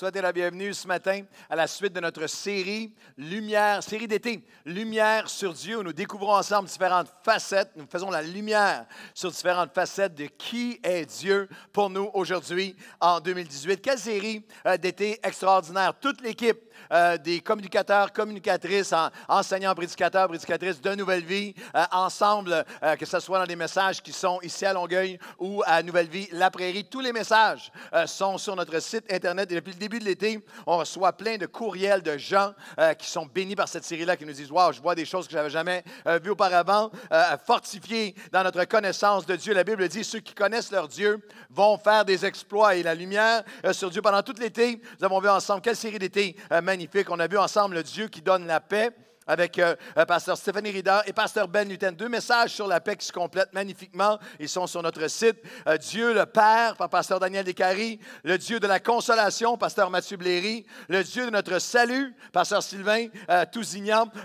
vous la bienvenue ce matin à la suite de notre série Lumière, série d'été, Lumière sur Dieu, où nous découvrons ensemble différentes facettes, nous faisons la lumière sur différentes facettes de qui est Dieu pour nous aujourd'hui en 2018. Quelle série euh, d'été extraordinaire! Toute l'équipe euh, des communicateurs, communicatrices, en, enseignants, prédicateurs, prédicatrices de Nouvelle Vie, euh, ensemble, euh, que ce soit dans des messages qui sont ici à Longueuil ou à Nouvelle Vie, La Prairie. Tous les messages sont sur notre site Internet. Et depuis le début de l'été, on reçoit plein de courriels de gens qui sont bénis par cette série-là, qui nous disent Waouh, je vois des choses que je n'avais jamais vues auparavant. fortifiés dans notre connaissance de Dieu. La Bible dit Ceux qui connaissent leur Dieu vont faire des exploits. Et la lumière sur Dieu pendant tout l'été, nous avons vu ensemble quelle série d'été on a vu ensemble le Dieu qui donne la paix avec euh, euh, pasteur Stéphanie Rida et pasteur Ben Luthen. Deux messages sur la paix qui se complètent magnifiquement. Ils sont sur notre site. Euh, Dieu le Père par pasteur Daniel Descaries, le Dieu de la consolation, pasteur Mathieu Bléry, le Dieu de notre salut, pasteur Sylvain euh,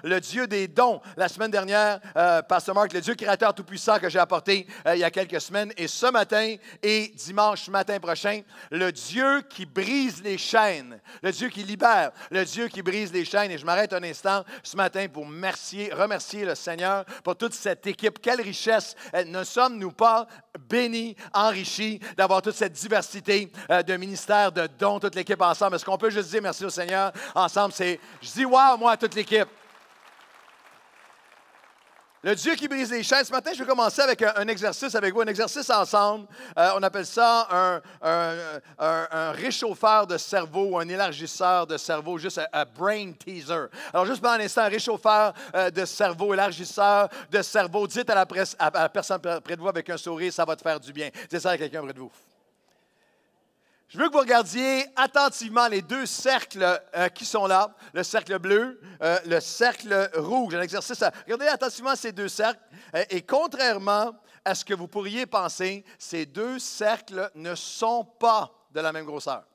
le Dieu des dons. La semaine dernière, pasteur Marc, le Dieu créateur tout-puissant que j'ai apporté il y a quelques semaines et ce matin et dimanche matin prochain, le Dieu qui brise les chaînes, le Dieu qui libère, le Dieu qui brise les chaînes et je m'arrête un instant ce matin pour remercier, remercier le Seigneur pour toute cette équipe. Quelle richesse euh, ne sommes-nous pas bénis, enrichis d'avoir toute cette diversité euh, de ministères, de dons, toute l'équipe ensemble? Est-ce qu'on peut juste dire merci au Seigneur ensemble? C'est, je dis wow, moi, à toute l'équipe. Le Dieu qui brise les chaînes. Ce matin, je vais commencer avec un, exercice avec vous, un exercice ensemble. Euh, on appelle ça un, réchauffeur de cerveau, un élargisseur de cerveau, juste un, brain teaser. Alors, juste pendant un instant, réchauffeur euh, de cerveau, élargisseur de cerveau. Dites à la, presse, à la, personne près de vous avec un sourire, ça va te faire du bien. Dites ça à quelqu'un près de vous. Je veux que vous regardiez attentivement les deux cercles euh, qui sont là, le cercle bleu, euh, le cercle rouge, un exercice. Regardez attentivement ces deux cercles. Euh, et contrairement à ce que vous pourriez penser, ces deux cercles ne sont pas de la même grosseur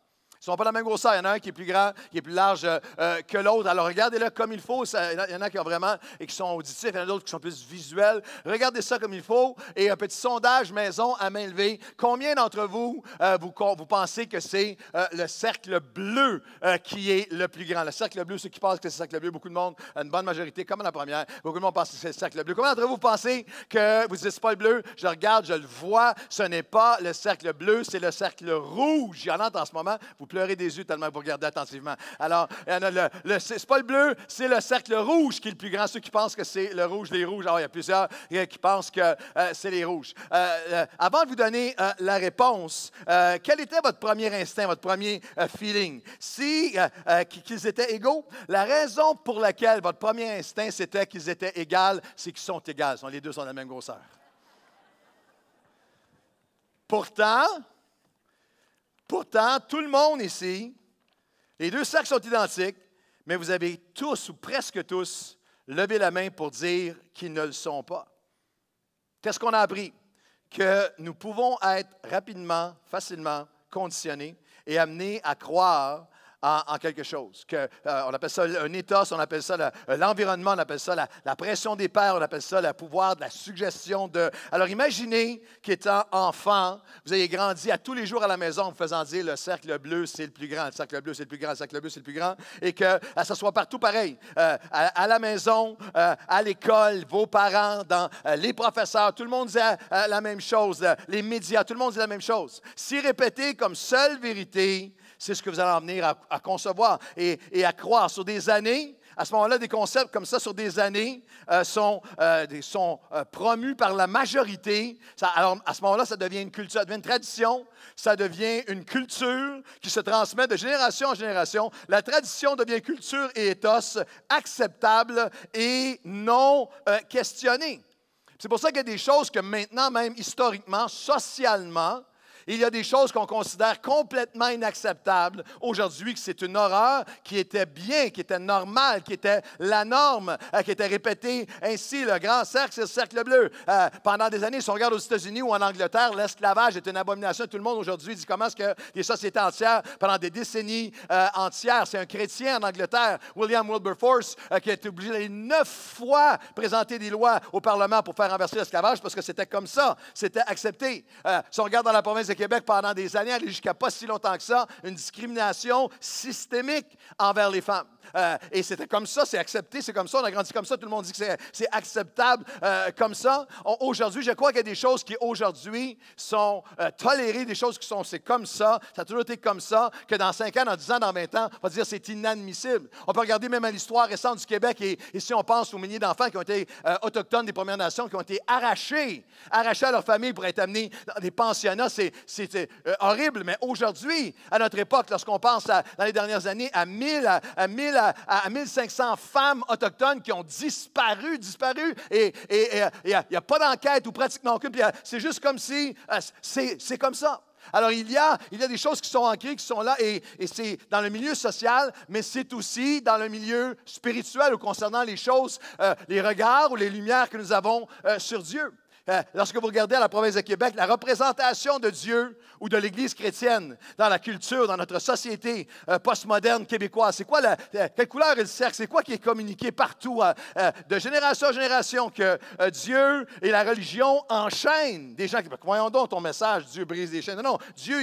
ne sont pas de la même grosseur. Il y en a un qui est plus grand, qui est plus large euh, euh, que l'autre. Alors regardez-le comme il faut. il y en a qui ont vraiment et qui sont auditifs, il y en a d'autres qui sont plus visuels. Regardez ça comme il faut. Et un petit sondage maison à main levée. Combien d'entre vous, euh, vous, pensez que c'est le cercle bleu qui est le plus grand? Le cercle bleu, ceux qui pensent que c'est le cercle bleu, beaucoup de monde, une bonne majorité, comme la première, beaucoup de monde pense que c'est le cercle bleu. Combien d'entre vous pensez que vous dites pas le bleu? Je regarde, je le vois. Ce n'est pas le cercle bleu, c'est le cercle rouge. Il y en a en ce moment. Vous pleurer des yeux tellement vous regardez attentivement. Alors, le, le, c'est pas le bleu, c'est le cercle rouge qui est le plus grand. Ceux qui pensent que c'est le rouge, les rouges. Alors, il y a plusieurs qui pensent que euh, c'est les rouges. Euh, euh, avant de vous donner la réponse, quel était votre premier instinct, votre premier feeling? Si qu'ils étaient égaux, la raison pour laquelle votre premier instinct, c'était qu'ils étaient égaux, c'est qu'ils sont égaux. Les deux sont de la même grosseur. Pourtant, Pourtant, tout le monde ici, les deux sacs sont identiques, mais vous avez tous ou presque tous levé la main pour dire qu'ils ne le sont pas. Qu'est-ce qu'on a appris? Que nous pouvons être rapidement, facilement conditionnés et amenés à croire en, quelque chose. Que, euh, on appelle ça un ethos, on appelle ça euh, l'environnement, on appelle ça la, pression des pères, on appelle ça le pouvoir de la suggestion de. Alors imaginez qu'étant enfant, vous ayez grandi à tous les jours à la maison, vous faisant dire le cercle bleu c'est le plus grand, le cercle bleu c'est le plus grand, le cercle bleu c'est le plus grand, et que ça soit partout pareil, euh, à, la maison, à l'école, vos parents, les professeurs, tout le monde dit la même chose, les médias, tout le monde dit la même chose. Si répété comme seule vérité, c'est ce que vous allez en venir à, concevoir et, à croire sur des années. À ce moment-là, des concepts comme ça sur des années euh, sont, euh, euh, promus par la majorité. alors, à ce moment-là, ça devient une culture, ça devient une tradition, ça devient une culture qui se transmet de génération en génération. La tradition devient culture et ethos, acceptable et non questionnée. C'est pour ça qu'il y a des choses que maintenant, même historiquement, socialement, il y a des choses qu'on considère complètement inacceptables aujourd'hui, que c'est une horreur qui était bien, qui était normale, qui était la norme, euh, qui était répétée ainsi. Le grand cercle, c'est le cercle bleu. Euh, pendant des années, si on regarde aux États-Unis ou en Angleterre, l'esclavage est une abomination. Tout le monde aujourd'hui dit comment est-ce que des sociétés entières, pendant des décennies euh, entières, c'est un chrétien en Angleterre, William Wilberforce, qui a été obligé neuf fois présenter des lois au Parlement pour faire renverser l'esclavage parce que c'était comme ça, c'était accepté. si on regarde dans la province Québec pendant des années, jusqu'à pas si longtemps que ça, une discrimination systémique envers les femmes. Euh, et c'était comme ça, c'est accepté, c'est comme ça, on a grandi comme ça, tout le monde dit que c'est acceptable euh, comme ça. Aujourd'hui, je crois qu'il y a des choses qui aujourd'hui sont euh, tolérées, des choses qui sont, c'est comme ça, ça a toujours été comme ça, que dans 5 ans, dans 10 ans, dans 20 ans, on va dire c'est inadmissible. On peut regarder même à l'histoire récente du Québec et, si on pense aux milliers d'enfants qui ont été autochtones des Premières Nations, qui ont été arrachés, arrachés à leur famille pour être amenés dans des pensionnats, c'est horrible, mais aujourd'hui, à notre époque, lorsqu'on pense dans les dernières années à 1000, à, à à, 1500 femmes autochtones qui ont disparu, disparu, et il n'y a, pas d'enquête ou pratiquement aucune. Euh, c'est juste comme si, euh, c'est comme ça. Alors, il y, a, il y des choses qui sont ancrées, qui sont là, et, c'est dans le milieu social, mais c'est aussi dans le milieu spirituel ou concernant les choses, euh, les regards ou les lumières que nous avons sur Dieu. Euh, lorsque vous regardez à la province de Québec, la représentation de Dieu ou de l'Église chrétienne dans la culture, dans notre société euh, postmoderne québécoise, c'est quoi la, quelle couleur est le cercle, c'est quoi qui est communiqué partout euh, de génération en génération que Dieu et la religion enchaînent des gens qui disent voyons donc ton message, Dieu brise les chaînes. Non, non Dieu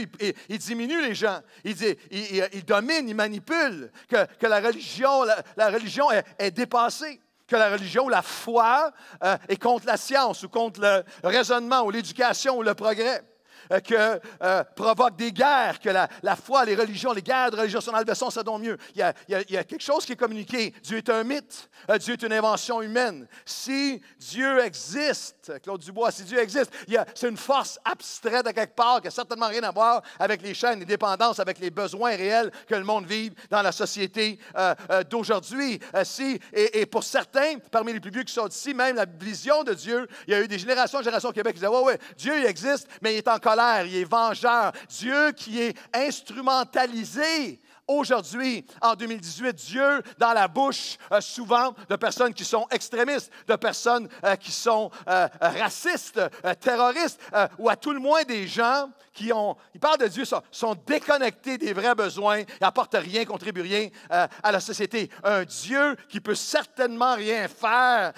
il, diminue les gens, il, dit, il, domine, il manipule, que, la religion, la, religion est dépassée que la religion ou la foi euh, est contre la science ou contre le raisonnement ou l'éducation ou le progrès. Euh, que euh, provoque des guerres, que la, foi, les religions, les guerres de religion sont dans le ça donne mieux. Il y, a, quelque chose qui est communiqué. Dieu est un mythe. Euh, Dieu est une invention humaine. Si Dieu existe, Claude Dubois, si Dieu existe, c'est une force abstraite à quelque part qui n'a certainement rien à voir avec les chaînes, les dépendances, avec les besoins réels que le monde vit dans la société d'aujourd'hui. si, et, pour certains, parmi les plus vieux qui sont ici, même la vision de Dieu, il y a eu des générations, générations au Québec qui disaient, ouais, ouais, Dieu existe, mais il est encore colère il est vengeur. Dieu qui est instrumentalisé aujourd'hui, en 2018, Dieu dans la bouche euh, souvent de personnes qui sont extrémistes, de personnes euh, qui sont euh, racistes, terroristes, ou à tout le moins des gens qui ont, ils parlent de Dieu, sont, déconnectés des vrais besoins, n'apportent rien, contribuent rien à la société. Un Dieu qui peut certainement rien faire,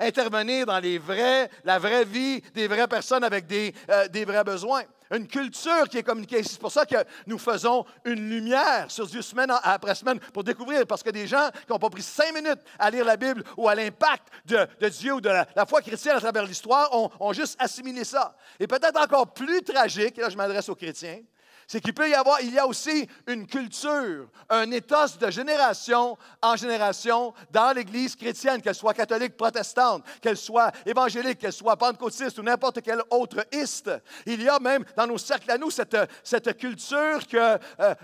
intervenir dans les vrais, la vraie vie des vraies personnes avec des, des vrais besoins une culture qui est communiquée. C'est pour ça que nous faisons une lumière sur Dieu semaine après semaine pour découvrir, parce que des gens qui n'ont pas pris cinq minutes à lire la Bible ou à l'impact de, Dieu ou de la, foi chrétienne à travers l'histoire ont, ont juste assimilé ça. Et peut-être encore plus tragique, là je m'adresse aux chrétiens, c'est qu'il peut y avoir, il y a aussi une culture, un ethos de génération en génération dans l'Église chrétienne, qu'elle soit catholique, protestante, qu'elle soit évangélique, qu'elle soit pentecôtiste ou n'importe quel autre iste. Il y a même dans nos cercles à nous cette, culture que euh,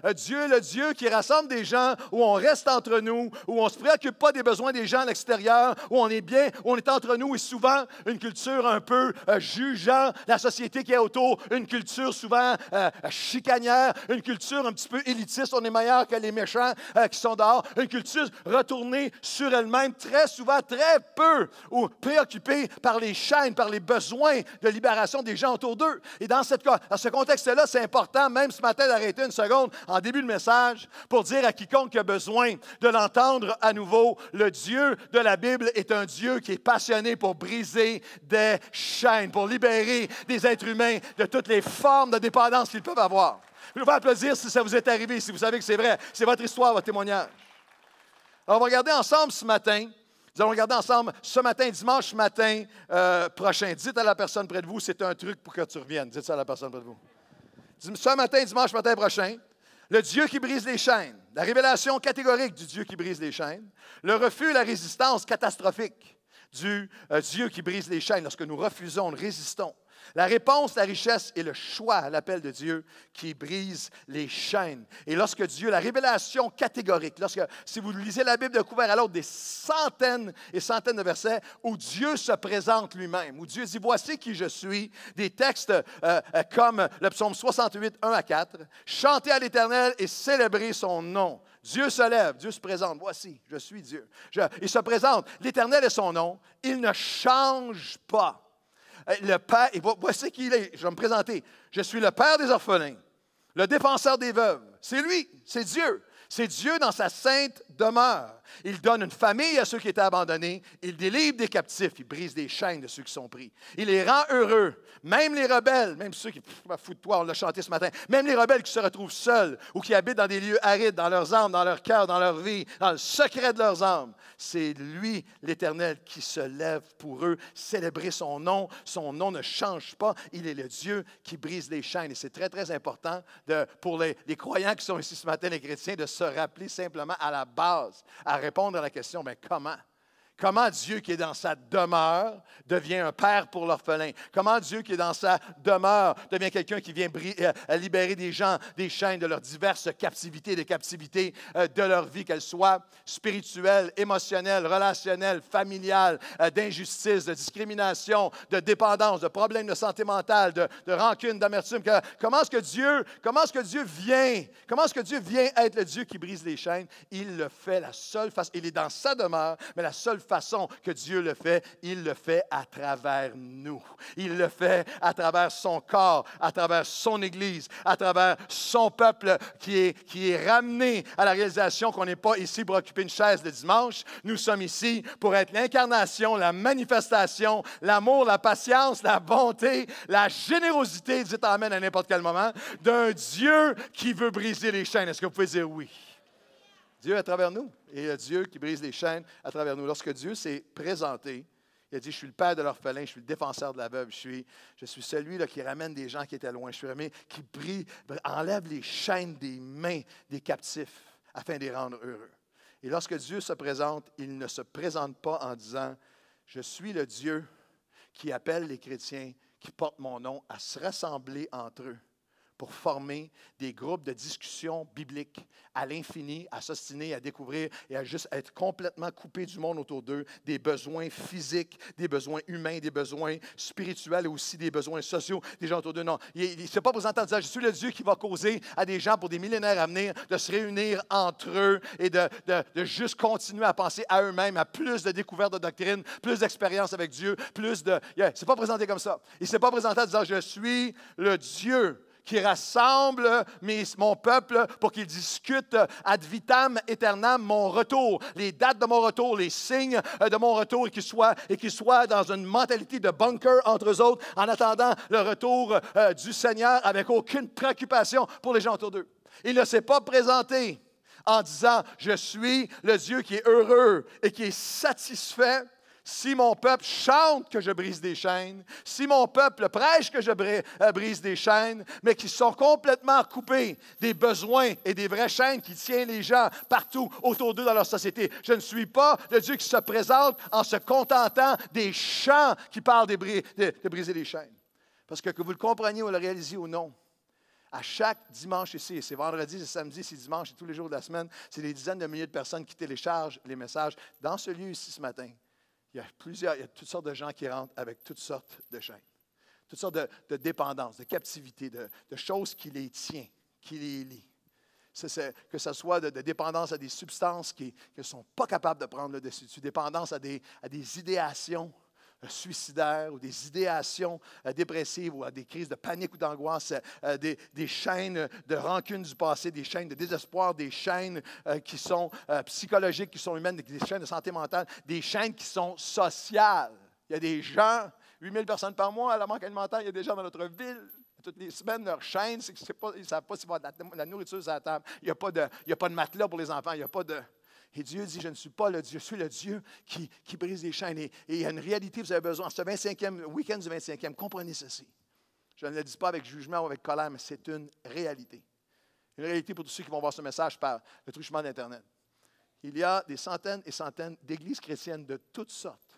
euh, Dieu, le Dieu qui rassemble des gens, où on reste entre nous, où on ne se préoccupe pas des besoins des gens à l'extérieur, où on est bien, où on est entre nous, et souvent une culture un peu euh, jugeant la société qui est autour, une culture souvent une culture un petit peu élitiste, on est meilleur que les méchants euh, qui sont dehors, une culture retournée sur elle-même, très souvent, très peu, ou préoccupée par les chaînes, par les besoins de libération des gens autour d'eux. Et dans, cette, dans ce contexte-là, c'est important, même ce matin, d'arrêter une seconde en début de message pour dire à quiconque a besoin de l'entendre à nouveau, le Dieu de la Bible est un Dieu qui est passionné pour briser des chaînes, pour libérer des êtres humains de toutes les formes de dépendance qu'ils peuvent avoir. Je vais applaudir si ça vous est arrivé, si vous savez que c'est vrai. C'est votre histoire, votre témoignage. Alors, on va regarder ensemble ce matin. Nous allons regarder ensemble ce matin, dimanche matin euh, prochain. Dites à la personne près de vous, c'est un truc pour que tu reviennes. Dites ça à la personne près de vous. Ce matin, dimanche matin prochain, le Dieu qui brise les chaînes, la révélation catégorique du Dieu qui brise les chaînes, le refus, la résistance catastrophique du euh, Dieu qui brise les chaînes. Lorsque nous refusons, nous résistons la réponse, la richesse et le choix l'appel de Dieu qui brise les chaînes. Et lorsque Dieu, la révélation catégorique, lorsque, si vous lisez la Bible de couvert à l'autre, des centaines et centaines de versets où Dieu se présente lui-même, où Dieu dit Voici qui je suis, des textes euh, euh, comme le psaume 68, 1 à 4, Chantez à l'Éternel et célébrez son nom. Dieu se lève, Dieu se présente. Voici, je suis Dieu. il se présente. L'Éternel est son nom. Il ne change pas le père, et voici qui il est, je vais me présenter. Je suis le père des orphelins, le défenseur des veuves. C'est lui, c'est Dieu. C'est Dieu dans sa sainte demeure. Il donne une famille à ceux qui étaient abandonnés. Il délivre des captifs. Il brise des chaînes de ceux qui sont pris. Il les rend heureux. Même les rebelles, même ceux qui, pff, de toi, on l'a chanté ce matin, même les rebelles qui se retrouvent seuls ou qui habitent dans des lieux arides, dans leurs âmes, dans leur cœur, dans leur vie, dans le secret de leurs âmes, c'est lui, l'Éternel, qui se lève pour eux. Célébrer son nom. Son nom ne change pas. Il est le Dieu qui brise les chaînes. Et c'est très, très important de, pour les, les croyants qui sont ici ce matin, les chrétiens, de se rappeler simplement à la base à répondre à la question, mais comment? Comment Dieu qui est dans sa demeure devient un père pour l'orphelin? Comment Dieu qui est dans sa demeure devient quelqu'un qui vient euh, libérer des gens des chaînes de leurs diverses captivités, des captivités euh, de leur vie, qu'elles soient spirituelles, émotionnelles, relationnelles, familiales, euh, d'injustice, de discrimination, de dépendance, de problèmes de santé mentale, de, rancune, d'amertume. Comment est-ce que Dieu, comment est-ce que Dieu vient? Comment est-ce que Dieu vient être le Dieu qui brise les chaînes? Il le fait la seule façon. Il est dans sa demeure, mais la seule façon façon que Dieu le fait, il le fait à travers nous. Il le fait à travers son corps, à travers son Église, à travers son peuple qui est, qui est ramené à la réalisation qu'on n'est pas ici pour occuper une chaise le dimanche. Nous sommes ici pour être l'incarnation, la manifestation, l'amour, la patience, la bonté, la générosité, dites Amen à n'importe quel moment, d'un Dieu qui veut briser les chaînes. Est-ce que vous pouvez dire oui? Dieu à travers nous et Dieu qui brise les chaînes à travers nous. Lorsque Dieu s'est présenté, il a dit, je suis le père de l'orphelin, je suis le défenseur de la veuve, je suis, je suis celui là, qui ramène des gens qui étaient loin, je suis qui prie, enlève les chaînes des mains des captifs afin de les rendre heureux. Et lorsque Dieu se présente, il ne se présente pas en disant, je suis le Dieu qui appelle les chrétiens qui portent mon nom à se rassembler entre eux pour former des groupes de discussion biblique à l'infini, à s'ostiner, à découvrir et à juste être complètement coupé du monde autour d'eux, des besoins physiques, des besoins humains, des besoins spirituels et aussi des besoins sociaux des gens autour d'eux. Non, il ne s'est pas présenté en disant, je suis le Dieu qui va causer à des gens pour des millénaires à venir de se réunir entre eux et de, de, juste continuer à penser à eux-mêmes, à plus de découvertes de doctrine, plus d'expérience avec Dieu, plus de... C'est il ne s'est pas présenté comme ça. Il ne s'est pas présenté en disant, je suis le Dieu qui rassemble mes, mon peuple pour qu'il discute ad vitam aeternam mon retour, les dates de mon retour, les signes euh, de mon retour et qu'ils soient, et qu'ils soient dans une mentalité de bunker entre eux autres en attendant le retour euh, du Seigneur avec aucune préoccupation pour les gens autour d'eux. Il ne s'est pas présenté en disant, je suis le Dieu qui est heureux et qui est satisfait si mon peuple chante que je brise des chaînes, si mon peuple prêche que je euh, brise des chaînes, mais qui sont complètement coupés des besoins et des vraies chaînes qui tiennent les gens partout autour d'eux dans leur société. Je ne suis pas le Dieu qui se présente en se contentant des chants qui parlent de, briser les chaînes. Parce que que vous le compreniez ou le réalisiez ou non, à chaque dimanche ici, c'est vendredi, c'est samedi, c'est dimanche, et tous les jours de la semaine, c'est des dizaines de milliers de personnes qui téléchargent les messages dans ce lieu ici ce matin. Il y a toutes sortes de gens qui rentrent avec toutes sortes de chaînes, toutes sortes de, dépendances, de captivités, de, choses qui les tiennent, qui les lient. que ce soit de, dépendance à des substances qui ne sont pas capables de prendre le dessus, dépendance à des idéations suicidaires ou des idéations euh, dépressives ou à des crises de panique ou d'angoisse, euh, euh, des, chaînes de rancune du passé, des chaînes de désespoir, des chaînes qui sont psychologiques, qui sont humaines, des chaînes de santé mentale, des chaînes qui sont sociales. Il y a des gens, 8000 personnes par mois à la manque alimentaire, il y a des gens dans notre ville toutes les semaines, leur chaîne, c'est ne savent pas s'il va la, nourriture sur la table. Il n'y a, a, pas de matelas pour les enfants. Il n'y a pas de. Et Dieu dit, je ne suis pas le Dieu, je suis le Dieu qui, brise les chaînes. Et, il y a une réalité, vous avez besoin. Ce 25e, week-end du 25e, comprenez ceci. Je ne le dis pas avec jugement ou avec colère, mais c'est une réalité. Une réalité pour tous ceux qui vont voir ce message par le truchement d'Internet. Il y a des centaines et centaines d'églises chrétiennes de toutes sortes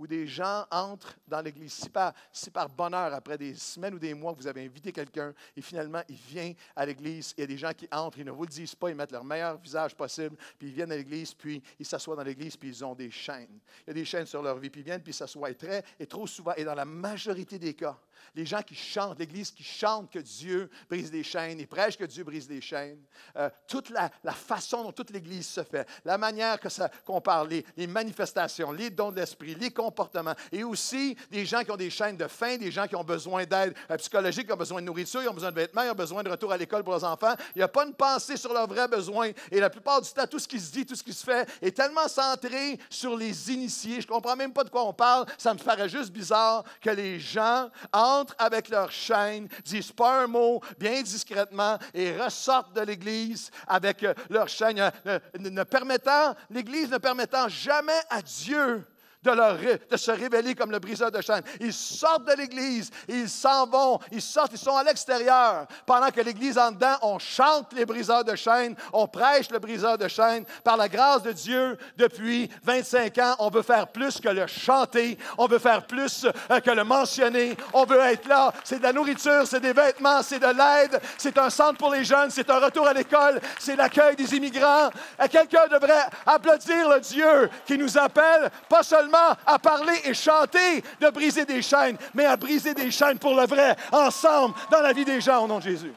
où des gens entrent dans l'Église. Si par, si par bonheur, après des semaines ou des mois, vous avez invité quelqu'un et finalement il vient à l'Église, il y a des gens qui entrent, ils ne vous le disent pas, ils mettent leur meilleur visage possible, puis ils viennent à l'Église, puis ils s'assoient dans l'Église, puis ils ont des chaînes. Il y a des chaînes sur leur vie, puis ils viennent, puis ils s'assoient et très, et trop souvent, et dans la majorité des cas, les gens qui chantent, l'Église qui chante que Dieu brise des chaînes, ils prêchent que Dieu brise des chaînes. Euh, toute la, la, façon dont toute l'Église se fait, la manière qu'on parle, les, manifestations, les dons de l'esprit, les comportement. Et aussi des gens qui ont des chaînes de faim, des gens qui ont besoin d'aide euh, psychologique, qui ont besoin de nourriture, qui ont besoin de vêtements, qui ont besoin de retour à l'école pour leurs enfants. Il n'y a pas une pensée sur leurs vrais besoins. Et la plupart du temps, tout ce qui se dit, tout ce qui se fait est tellement centré sur les initiés. Je ne comprends même pas de quoi on parle. Ça me paraît juste bizarre que les gens entrent avec leurs chaînes, disent pas un mot, bien discrètement, et ressortent de l'Église avec euh, leurs chaînes, euh, ne permettant, l'Église ne permettant jamais à Dieu de, leur, se révéler comme le briseur de chaînes. Ils sortent de l'Église, ils s'en vont, ils sortent, ils sont à l'extérieur. Pendant que l'Église en dedans, on chante les briseurs de chaînes, on prêche le briseur de chaînes. Par la grâce de Dieu, depuis 25 ans, on veut faire plus que le chanter, on veut faire plus euh, que le mentionner, on veut être là. C'est de la nourriture, c'est des vêtements, c'est de l'aide, c'est un centre pour les jeunes, c'est un retour à l'école, c'est l'accueil des immigrants. Euh, quelqu'un devrait applaudir le Dieu qui nous appelle, pas seulement à parler et chanter de briser des chaînes, mais à briser des chaînes pour le vrai, ensemble, dans la vie des gens, au nom de Jésus.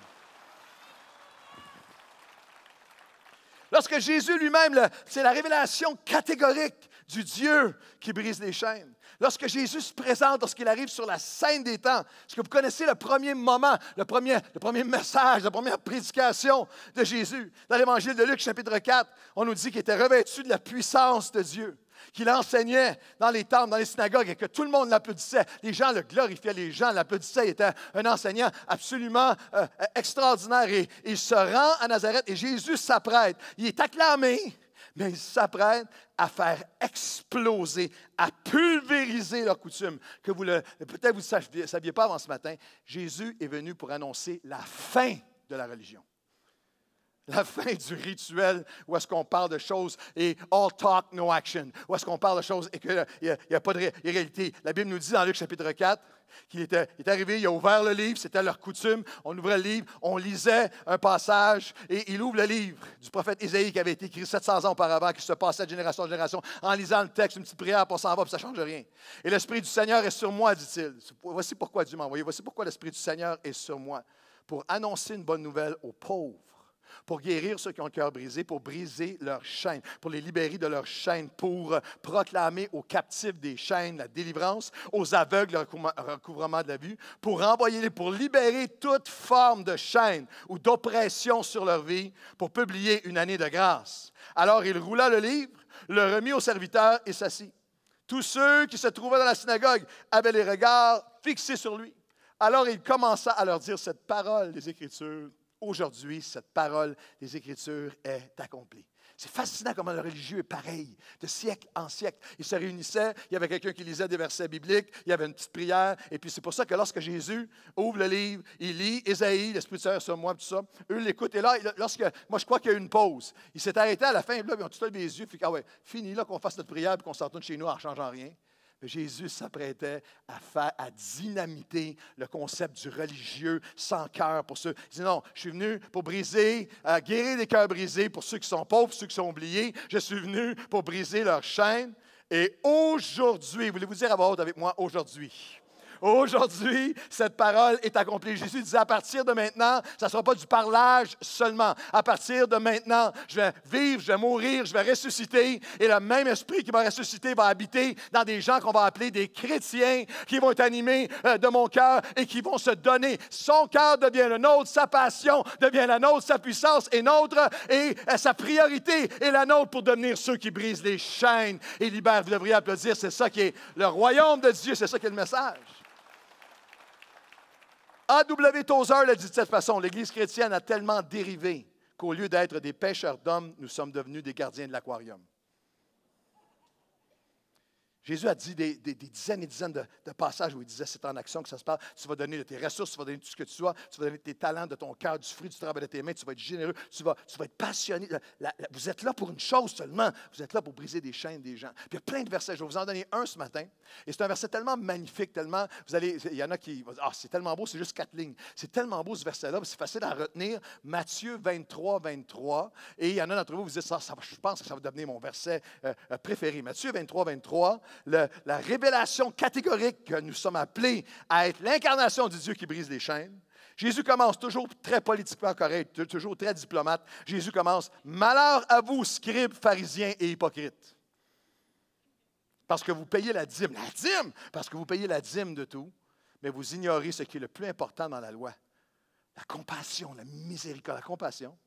Lorsque Jésus lui-même, c'est la révélation catégorique du Dieu qui brise les chaînes. Lorsque Jésus se présente, lorsqu'il arrive sur la scène des temps, est-ce que vous connaissez le premier moment, le premier, le premier message, la première prédication de Jésus? Dans l'Évangile de Luc, chapitre 4, on nous dit qu'il était revêtu de la puissance de Dieu qu'il enseignait dans les temples, dans les synagogues et que tout le monde l'applaudissait. Les gens le glorifiaient, les gens l'applaudissaient. Il était un enseignant absolument euh, extraordinaire. Et il se rend à Nazareth et Jésus s'apprête. Il est acclamé, mais il s'apprête à faire exploser, à pulvériser leurs coutume. Que vous le, peut-être vous ne saviez pas avant ce matin, Jésus est venu pour annoncer la fin de la religion. La fin du rituel où est-ce qu'on parle de choses et all talk, no action. Où est-ce qu'on parle de choses et qu'il euh, n'y a, pas de réalité. La Bible nous dit dans Luc chapitre 4 qu'il était, est arrivé, il a ouvert le livre, c'était leur coutume. On ouvrait le livre, on lisait un passage et il ouvre le livre du prophète Isaïe qui avait été écrit 700 ans auparavant, qui se passait de génération en génération. En lisant le texte, une petite prière, pour s'en va, puis ça ne change rien. Et l'Esprit du Seigneur est sur moi, dit-il. Voici pourquoi Dieu m'a envoyé. Voici pourquoi l'Esprit du Seigneur est sur moi. Pour annoncer une bonne nouvelle aux pauvres pour guérir ceux qui ont le cœur brisé, pour briser leurs chaînes, pour les libérer de leurs chaînes, pour euh, proclamer aux captifs des chaînes la délivrance, aux aveugles le recouvrement de la vue, pour envoyer pour libérer toute forme de chaîne ou d'oppression sur leur vie, pour publier une année de grâce. Alors il roula le livre, le remit au serviteur et s'assit. Tous ceux qui se trouvaient dans la synagogue avaient les regards fixés sur lui. Alors il commença à leur dire cette parole des Écritures aujourd'hui, cette parole des Écritures est accomplie. C'est fascinant comment le religieux est pareil, de siècle en siècle. Ils se réunissaient, il y avait quelqu'un qui lisait des versets bibliques, il y avait une petite prière, et puis c'est pour ça que lorsque Jésus ouvre le livre, il lit Ésaïe, l'Esprit du Seigneur sur moi, tout ça, eux l'écoutent, et là, lorsque, moi je crois qu'il y a eu une pause. Il s'est arrêté à la fin, ils ont tout les yeux, puis ah ouais, fini là qu'on fasse notre prière, puis qu'on retourne chez nous en ne changeant rien. Jésus s'apprêtait à faire, à dynamiter le concept du religieux sans cœur pour ceux. Il disait, « non, je suis venu pour briser, guérir les cœurs brisés pour ceux qui sont pauvres, ceux qui sont oubliés. Je suis venu pour briser leur chaîne. Et aujourd'hui, voulez-vous dire à votre avec moi aujourd'hui? Aujourd'hui, cette parole est accomplie. Jésus disait, à partir de maintenant, ça ne sera pas du parlage seulement. À partir de maintenant, je vais vivre, je vais mourir, je vais ressusciter. Et le même esprit qui m'a ressuscité va habiter dans des gens qu'on va appeler des chrétiens, qui vont être animés euh, de mon cœur et qui vont se donner. Son cœur devient le nôtre, sa passion devient la nôtre, sa puissance est nôtre et euh, sa priorité est la nôtre pour devenir ceux qui brisent les chaînes et libèrent. Vous devriez applaudir, c'est ça qui est le royaume de Dieu, c'est ça qui est le message. A.W. Tozer l'a dit de cette façon l'Église chrétienne a tellement dérivé qu'au lieu d'être des pêcheurs d'hommes, nous sommes devenus des gardiens de l'aquarium. Jésus a dit des, dizaines et dizaines de, passages où il disait c'est en action que ça se passe. Tu vas donner de tes ressources, tu vas donner tout ce que tu as, tu vas donner tes talents, de ton cœur, du fruit du travail de tes mains, tu vas être généreux, tu vas, être passionné. vous êtes là pour une chose seulement. Vous êtes là pour briser des chaînes des gens. Puis il y a plein de versets. Je vais vous en donner un ce matin. Et c'est un verset tellement magnifique, tellement. Vous allez, il y en a qui Ah, c'est tellement beau, c'est juste quatre lignes. C'est tellement beau ce verset-là, c'est facile à retenir. Matthieu 23, 23. Et il y en a d'entre vous, vous dites ça, Je pense que ça va devenir mon verset euh, euh, préféré. Matthieu 23, 23 la révélation catégorique que nous sommes appelés à être l'incarnation du Dieu qui brise les chaînes. Jésus commence toujours très politiquement correct, toujours très diplomate. Jésus commence Malheur à vous, scribes, pharisiens et hypocrites. Parce que vous payez la dîme, la dîme, parce que vous payez la dîme de tout, mais vous ignorez ce qui est le plus important dans la loi la compassion, la miséricorde, la compassion,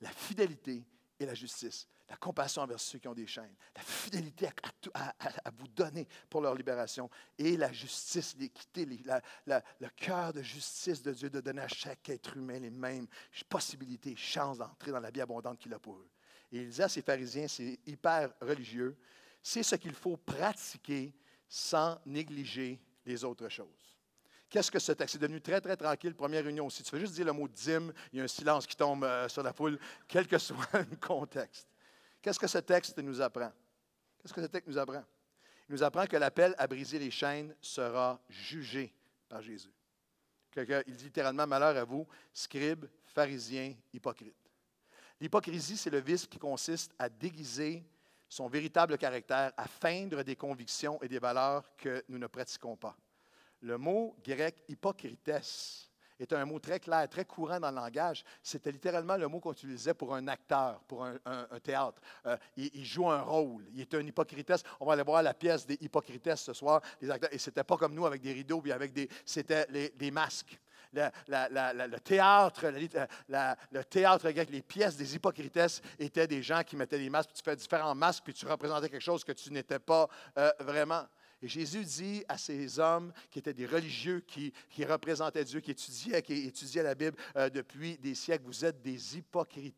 la fidélité et la justice la compassion envers ceux qui ont des chaînes, la fidélité à, vous donner pour leur libération et la justice, l'équité, le cœur de justice de Dieu de donner à chaque être humain les mêmes possibilités, chances d'entrer dans la vie abondante qu'il a pour eux. Et il disait à ces pharisiens, c'est hyper religieux, c'est ce qu'il faut pratiquer sans négliger les autres choses. Qu'est-ce que ce texte? C'est devenu très, très tranquille. Première réunion aussi. Tu fais juste dire le mot dîme, il y a un silence qui tombe euh, sur la foule, quel que soit le contexte. Qu'est-ce que ce texte nous apprend? Qu'est-ce que ce texte nous apprend? Il nous apprend que l'appel à briser les chaînes sera jugé par Jésus. il dit littéralement Malheur à vous, scribes, pharisiens, hypocrites. L'hypocrisie, c'est le vice qui consiste à déguiser son véritable caractère, à feindre des convictions et des valeurs que nous ne pratiquons pas. Le mot grec hypocrites est un mot très clair, très courant dans le langage. C'était littéralement le mot qu'on utilisait pour un acteur, pour un, théâtre. Euh, il, joue un rôle. Il est un hypocrite. On va aller voir la pièce des hypocrites ce soir. Les acteurs, et c'était pas comme nous avec des rideaux, puis avec des, c'était les, des masques. le théâtre, le théâtre grec, les pièces des hypocrites étaient des gens qui mettaient des masques, tu fais différents masques, puis tu représentais quelque chose que tu n'étais pas euh, vraiment. Et Jésus dit à ces hommes qui étaient des religieux, qui, qui représentaient Dieu, qui étudiaient, qui étudiaient la Bible euh, depuis des siècles, vous êtes des hypocrites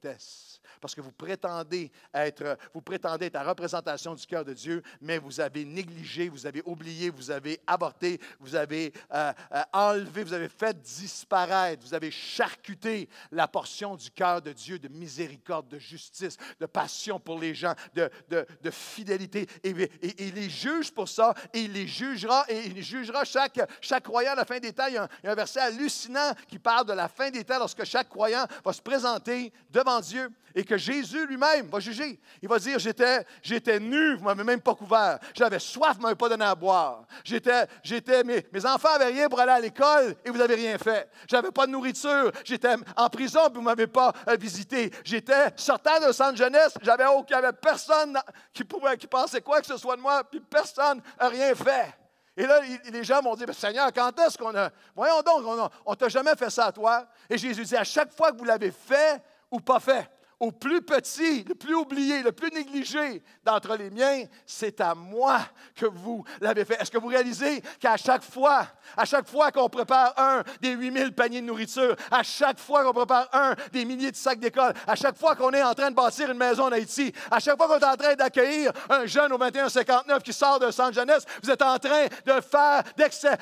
parce que vous prétendez être, vous prétendez être la représentation du cœur de Dieu, mais vous avez négligé, vous avez oublié, vous avez avorté, vous avez euh, euh, enlevé, vous avez fait disparaître, vous avez charcuté la portion du cœur de Dieu de miséricorde, de justice, de passion pour les gens, de, de, de fidélité. Et, et les juges pour ça et il les jugera et il jugera chaque, chaque croyant à la fin des temps. Il y, a un, verset hallucinant qui parle de la fin des temps lorsque chaque croyant va se présenter devant Dieu et que Jésus lui-même va juger. Il va dire, j'étais, j'étais nu, vous ne m'avez même pas couvert. J'avais soif, vous ne m'avez pas donné à boire. J'étais, j'étais, mes, mes enfants n'avaient rien pour aller à l'école et vous n'avez rien fait. J'avais pas de nourriture. J'étais en prison et vous ne m'avez pas euh, visité. J'étais sortant d'un centre jeunesse. J'avais aucun, avait personne qui, pouvait, qui pensait quoi que ce soit de moi. Puis personne n'a rien fait. Et là, les gens m'ont dit, ben, Seigneur, quand est-ce qu'on a... Voyons donc, on ne t'a jamais fait ça à toi. Et Jésus dit, à chaque fois que vous l'avez fait ou pas fait, au plus petit, le plus oublié, le plus négligé d'entre les miens, c'est à moi que vous l'avez fait. Est-ce que vous réalisez qu'à chaque fois, à chaque fois qu'on prépare un des 8000 paniers de nourriture, à chaque fois qu'on prépare un des milliers de sacs d'école, à chaque fois qu'on est en train de bâtir une maison en Haïti, à chaque fois qu'on est en train d'accueillir un jeune au 21-59 qui sort d'un centre jeunesse, vous êtes en train de faire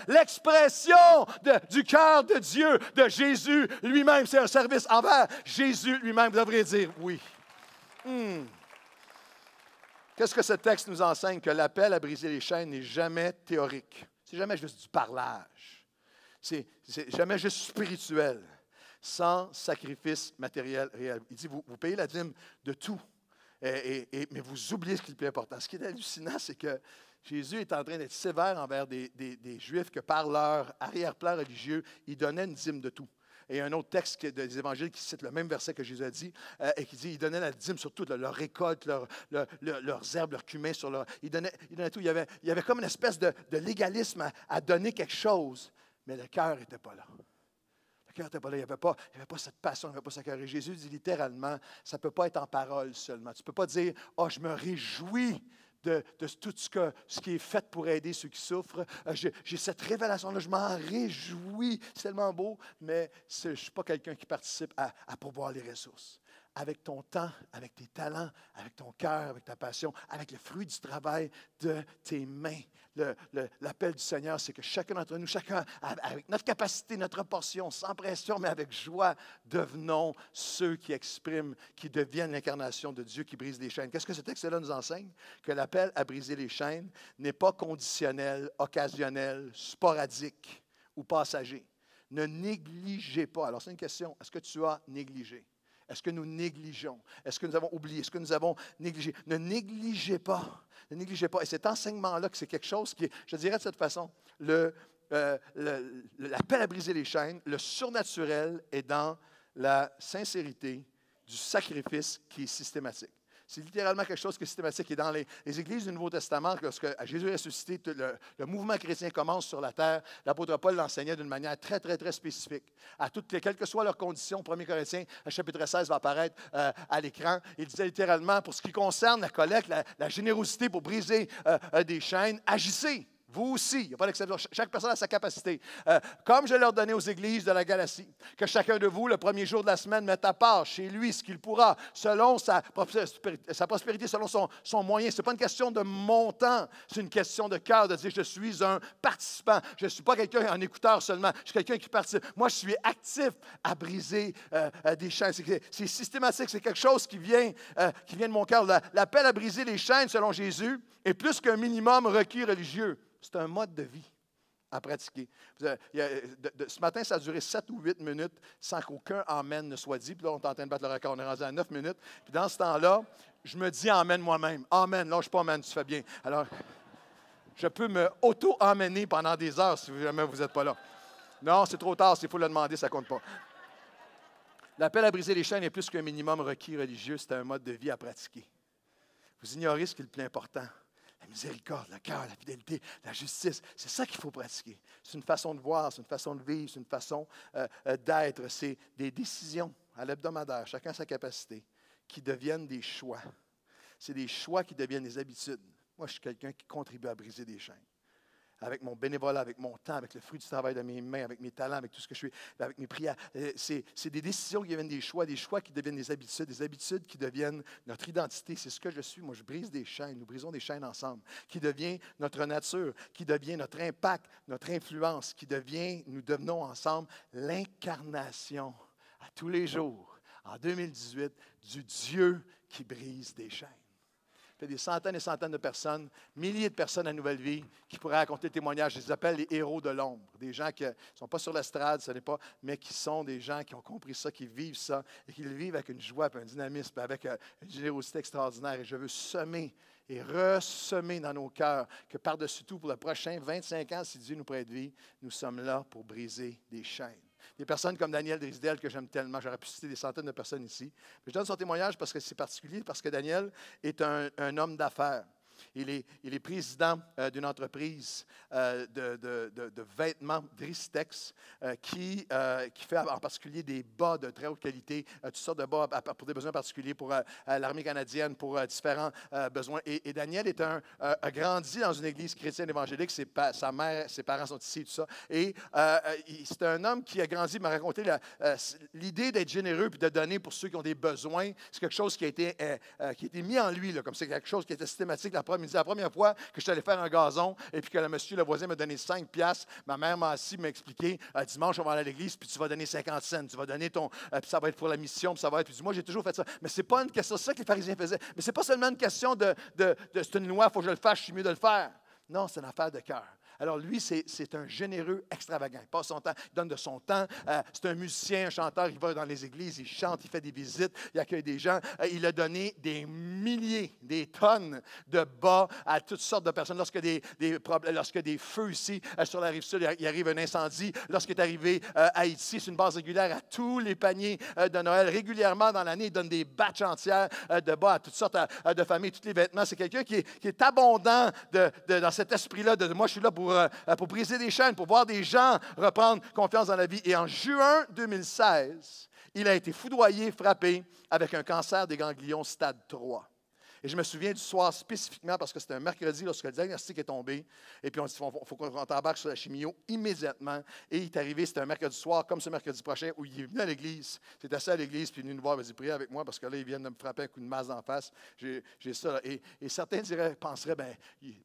l'expression du cœur de Dieu, de Jésus lui-même. C'est un service envers Jésus lui-même, vous devriez dire oui. Hmm. Qu'est-ce que ce texte nous enseigne? Que l'appel à briser les chaînes n'est jamais théorique. C'est jamais juste du parlage. C'est jamais juste spirituel, sans sacrifice matériel réel. Il dit, vous, payez la dîme de tout, mais vous oubliez ce qui est le plus important. Ce qui est hallucinant, c'est que Jésus est en train d'être sévère envers des, Juifs que par leur arrière-plan religieux, il donnait une dîme de tout. Et un autre texte des Évangiles qui cite le même verset que Jésus a dit, euh, et qui dit, il donnait la dîme sur tout, leur récolte, leurs herbes, leur cumin, sur leur, il, donnait, tout. Il y avait, il avait comme une espèce de, légalisme à, donner quelque chose, mais le cœur n'était pas là. Le cœur n'était pas, là. il n'y avait pas cette passion, il n'y avait pas ce cœur. Et Jésus dit littéralement, ça ne peut pas être en parole seulement. Tu ne peux pas dire, oh, je me réjouis de, tout ce, qui est fait pour aider ceux qui souffrent. Euh, j'ai cette révélation-là, je m'en réjouis, c'est tellement beau, mais je ne suis pas quelqu'un qui participe à pourvoir les ressources avec ton temps, avec tes talents, avec ton cœur, avec ta passion, avec le fruit du travail de tes mains. L'appel du Seigneur, c'est que chacun d'entre nous, chacun, avec notre capacité, notre portion, sans pression, mais avec joie, devenons ceux qui expriment, qui deviennent l'incarnation de Dieu, qui brise les chaînes. Qu'est-ce que ce texte-là nous enseigne? Que l'appel à briser les chaînes n'est pas conditionnel, occasionnel, sporadique ou passager. Ne négligez pas. Alors, c'est une question. Est-ce que tu as négligé? Est-ce que nous négligeons? Est-ce que nous avons oublié? Est-ce que nous avons négligé? Ne négligez pas. Ne négligez pas. Et cet enseignement-là, que c'est quelque chose qui est, je dirais de cette façon, le, euh, l'appel à briser les chaînes, le surnaturel est dans la sincérité du sacrifice qui est systématique. C'est littéralement quelque chose qui est systématique. Et dans les, églises du Nouveau Testament, lorsque Jésus est ressuscité, le, mouvement chrétien commence sur la terre. L'apôtre Paul l'enseignait d'une manière très, très, très spécifique. À toutes quelles que soient leurs conditions, 1 Corinthiens, chapitre 16, va apparaître euh, à l'écran. Il disait littéralement, pour ce qui concerne la collecte, la, générosité pour briser euh, euh, des chaînes, agissez. Vous aussi, il n'y a pas d'exception. Chaque personne a sa capacité. Euh, comme je l'ai ordonné aux églises de la galaxie, que chacun de vous, le premier jour de la semaine, mette à part chez lui ce qu'il pourra, selon sa, sa prospérité, selon son, moyen. Ce n'est pas une question de montant, c'est une question de cœur, de dire je suis un participant. Je ne suis pas quelqu'un en écouteur seulement, je suis quelqu'un qui participe. Moi, je suis actif à briser euh, euh, des chaînes. C'est systématique, c'est quelque chose qui vient, qui vient de mon cœur. L'appel à briser les chaînes, selon Jésus, est plus qu'un minimum requis religieux c'est un mode de vie à pratiquer. ce matin, ça a duré 7 ou 8 minutes sans qu'aucun Amen ne soit dit. Puis là, on est en train de battre le record. On est rendu à 9 minutes. Puis dans ce temps-là, je me dis Amen moi-même. Amen. suis pas Amen, tu fais bien. Alors, je peux me auto amener pendant des heures si jamais vous n'êtes pas là. Non, c'est trop tard. S'il faut le demander, ça ne compte pas. L'appel à briser les chaînes est plus qu'un minimum requis religieux. C'est un mode de vie à pratiquer. Vous ignorez ce qui est le plus important la miséricorde, le cœur, la fidélité, la justice. C'est ça qu'il faut pratiquer. C'est une façon de voir, c'est une façon de vivre, c'est une façon euh, euh, d'être. C'est des décisions à l'hebdomadaire, chacun sa capacité, qui deviennent des choix. C'est des choix qui deviennent des habitudes. Moi, je suis quelqu'un qui contribue à briser des chaînes avec mon bénévolat, avec mon temps, avec le fruit du travail de mes mains, avec mes talents, avec tout ce que je suis, avec mes prières. Euh, c'est, des décisions qui deviennent des choix, des choix qui deviennent des habitudes, des habitudes qui deviennent notre identité. C'est ce que je suis. Moi, je brise des chaînes. Nous brisons des chaînes ensemble. Qui devient notre nature, qui devient notre impact, notre influence, qui devient, nous devenons ensemble l'incarnation à tous les jours, en 2018, du Dieu qui brise des chaînes il y a des centaines et centaines de personnes, milliers de personnes à Nouvelle Vie qui pourraient raconter le témoignage. Je les appelle les héros de l'ombre. Des gens qui ne sont pas sur l'estrade, ce n'est pas, mais qui sont des gens qui ont compris ça, qui vivent ça et qui le vivent avec une joie, un dynamisme, avec euh, une générosité extraordinaire. Et je veux semer et ressemer dans nos cœurs que par-dessus tout, pour le prochain 25 ans, si Dieu nous prête vie, nous sommes là pour briser des chaînes des personnes comme Daniel Drisdel, que j'aime tellement. J'aurais pu citer des centaines de personnes ici. Mais je donne son témoignage parce que c'est particulier, parce que Daniel est un, un homme d'affaires. Il est, il est président euh, d'une entreprise euh, de, vêtements Dristex euh, qui, qui fait en particulier des bas de très haute qualité, toutes sortes de bas pour des besoins particuliers pour l'armée canadienne, pour différents besoins. Et, Daniel est un, a grandi dans une église chrétienne évangélique. c'est sa mère, ses parents sont ici, tout ça. Et c'est un homme qui a grandi, m'a raconté l'idée d'être généreux et de donner pour ceux qui ont des besoins. C'est quelque chose qui a été, qui mis en lui, là, comme c'est quelque chose qui était systématique dit la première fois que je suis allé faire un gazon et puis que le monsieur, le voisin, m'a donné 5 piastres, ma mère m'a assis, m'a expliqué, euh, dimanche, on va aller à l'église, puis tu vas donner 50 cents, tu vas donner ton, euh, puis ça va être pour la mission, puis ça va être, puis moi, j'ai toujours fait ça. Mais c'est pas une question, ça que les pharisiens faisaient. Mais c'est pas seulement une question de, de, de c'est une loi, il faut que je le fasse, je suis mieux de le faire. Non, c'est une affaire de cœur. Alors lui, c'est un généreux extravagant. Il passe son temps, il donne de son temps. Euh, c'est un musicien, un chanteur, il va dans les églises, il chante, il fait des visites, il accueille des gens. Euh, il a donné des milliers, des tonnes de bas à toutes sortes de personnes. Lorsque des, des lorsque des feux ici, euh, sur la rive sud, il arrive un incendie. est arrivé à Haïti, c'est une base régulière à tous les paniers de Noël. Régulièrement dans l'année, il donne des batchs entières de bas à toutes sortes de familles, tous les vêtements. C'est quelqu'un qui, qui est, abondant de, dans cet esprit-là de moi, je suis là pour euh, euh, pour, briser des chaînes, pour voir des gens reprendre confiance dans la vie. Et en juin 2016, il a été foudroyé, frappé avec un cancer des ganglions stade 3. Et je me souviens du soir spécifiquement parce que c'était un mercredi lorsque le diagnostic est tombé. Et puis on dit il faut, rentre qu'on embarque sur la chimio immédiatement. Et il est arrivé, c'était un mercredi soir, comme ce mercredi prochain, où il est venu à l'église. Il était assis à l'église, puis il est venu nous voir, vas-y, avec moi parce que là, il vient de me frapper un coup de masse en face. J'ai ça. Et, certains diraient, penseraient, ben,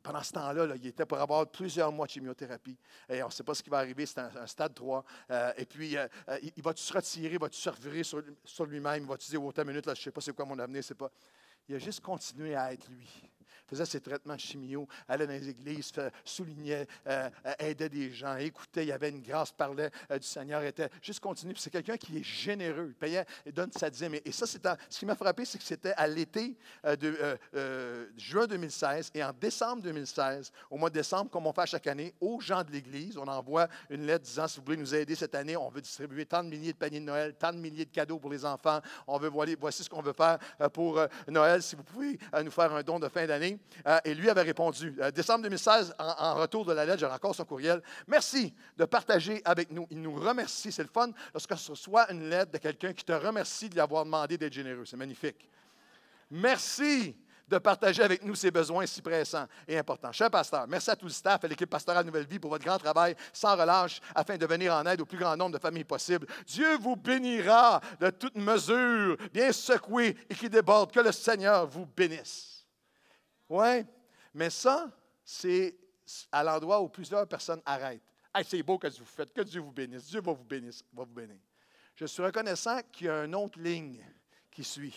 pendant ce temps-là, il était pour avoir plusieurs mois de chimiothérapie. Et on ne sait pas ce qui va arriver, c'est un, stade 3. Euh, et puis, euh, euh, il, va-tu se retirer, va-tu se revirer sur, lui-même, va-tu dire, oh, minutes, je ne sais pas c'est quoi mon avenir, c'est pas il a juste continué à être lui faisait ses traitements chimio, allait dans les églises, soulignait, euh, euh, aidait des gens, écoutait, il y avait une grâce, parlait euh, du Seigneur, était juste continué. C'est quelqu'un qui est généreux, il payait et donne sa dîme. Et, ça, c'est ce qui m'a frappé, c'est que c'était à l'été de juin 2016 et en décembre 2016, au mois de décembre, comme on fait chaque année, aux gens de l'Église, on envoie une lettre disant, si vous voulez nous aider cette année, on veut distribuer tant de milliers de paniers de Noël, tant de milliers de cadeaux pour les enfants, on veut, voici ce qu'on veut faire pour Noël, si vous pouvez nous faire un don de fin d'année. Euh, et lui avait répondu. Euh, décembre 2016, en, retour de la lettre, j'ai encore son courriel. Merci de partager avec nous. Il nous remercie. C'est le fun lorsque ce soit une lettre de quelqu'un qui te remercie de lui avoir demandé d'être généreux. C'est magnifique. Merci de partager avec nous ces besoins si pressants et importants. Cher pasteur, merci à tout le staff et l'équipe pastorale Nouvelle Vie pour votre grand travail sans relâche afin de venir en aide au plus grand nombre de familles possible. Dieu vous bénira de toute mesure, bien secoué et qui déborde. Que le Seigneur vous bénisse. Oui, mais ça, c'est à l'endroit où plusieurs personnes arrêtent. c'est beau que Dieu vous faites, que Dieu vous bénisse, Dieu va vous bénir. vous Je suis reconnaissant qu'il y a une autre ligne qui suit.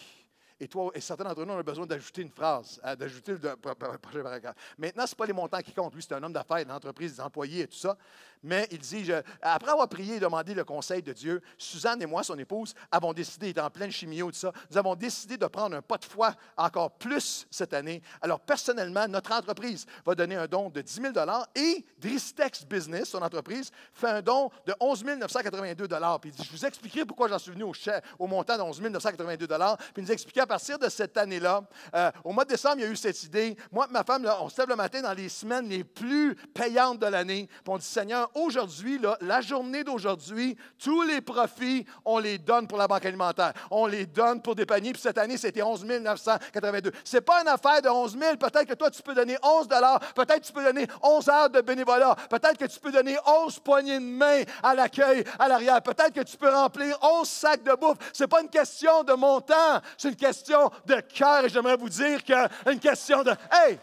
Et toi, et certains d'entre nous, ont besoin d'ajouter une phrase, d'ajouter le prochain paragraphe. Maintenant, ce n'est pas les montants qui comptent. Lui, c'est un homme d'affaires, une entreprise, des employés et tout ça. Mais il dit, après avoir prié et demandé le conseil de Dieu, Suzanne et moi, son épouse, avons décidé, étant en pleine chimio, tout ça, nous avons décidé de prendre un pas de foi encore plus cette année. Alors, personnellement, notre entreprise va donner un don de 10 000 et Dristex Business, son entreprise, fait un don de 11 982 Puis il dit, je vous expliquerai pourquoi j'en suis venu au, chef, au montant de 11 982 Puis il nous expliquait à partir de cette année-là, euh, au mois de décembre, il y a eu cette idée. Moi et ma femme, on se lève le matin dans les semaines les plus payantes de l'année. Puis on dit, Seigneur, aujourd'hui, la journée d'aujourd'hui, tous les profits, on les donne pour la banque alimentaire. On les donne pour des paniers. Puis cette année, c'était 11 982. Ce n'est pas une affaire de 11 000. Peut-être que toi, tu peux donner 11 Peut-être que tu peux donner 11 heures de bénévolat. Peut-être que tu peux donner 11 poignées de main à l'accueil, à l'arrière. Peut-être que tu peux remplir 11 sacs de bouffe. Ce n'est pas une question de montant. C'est une question de cœur. Et j'aimerais vous dire que... Une question de... Hey!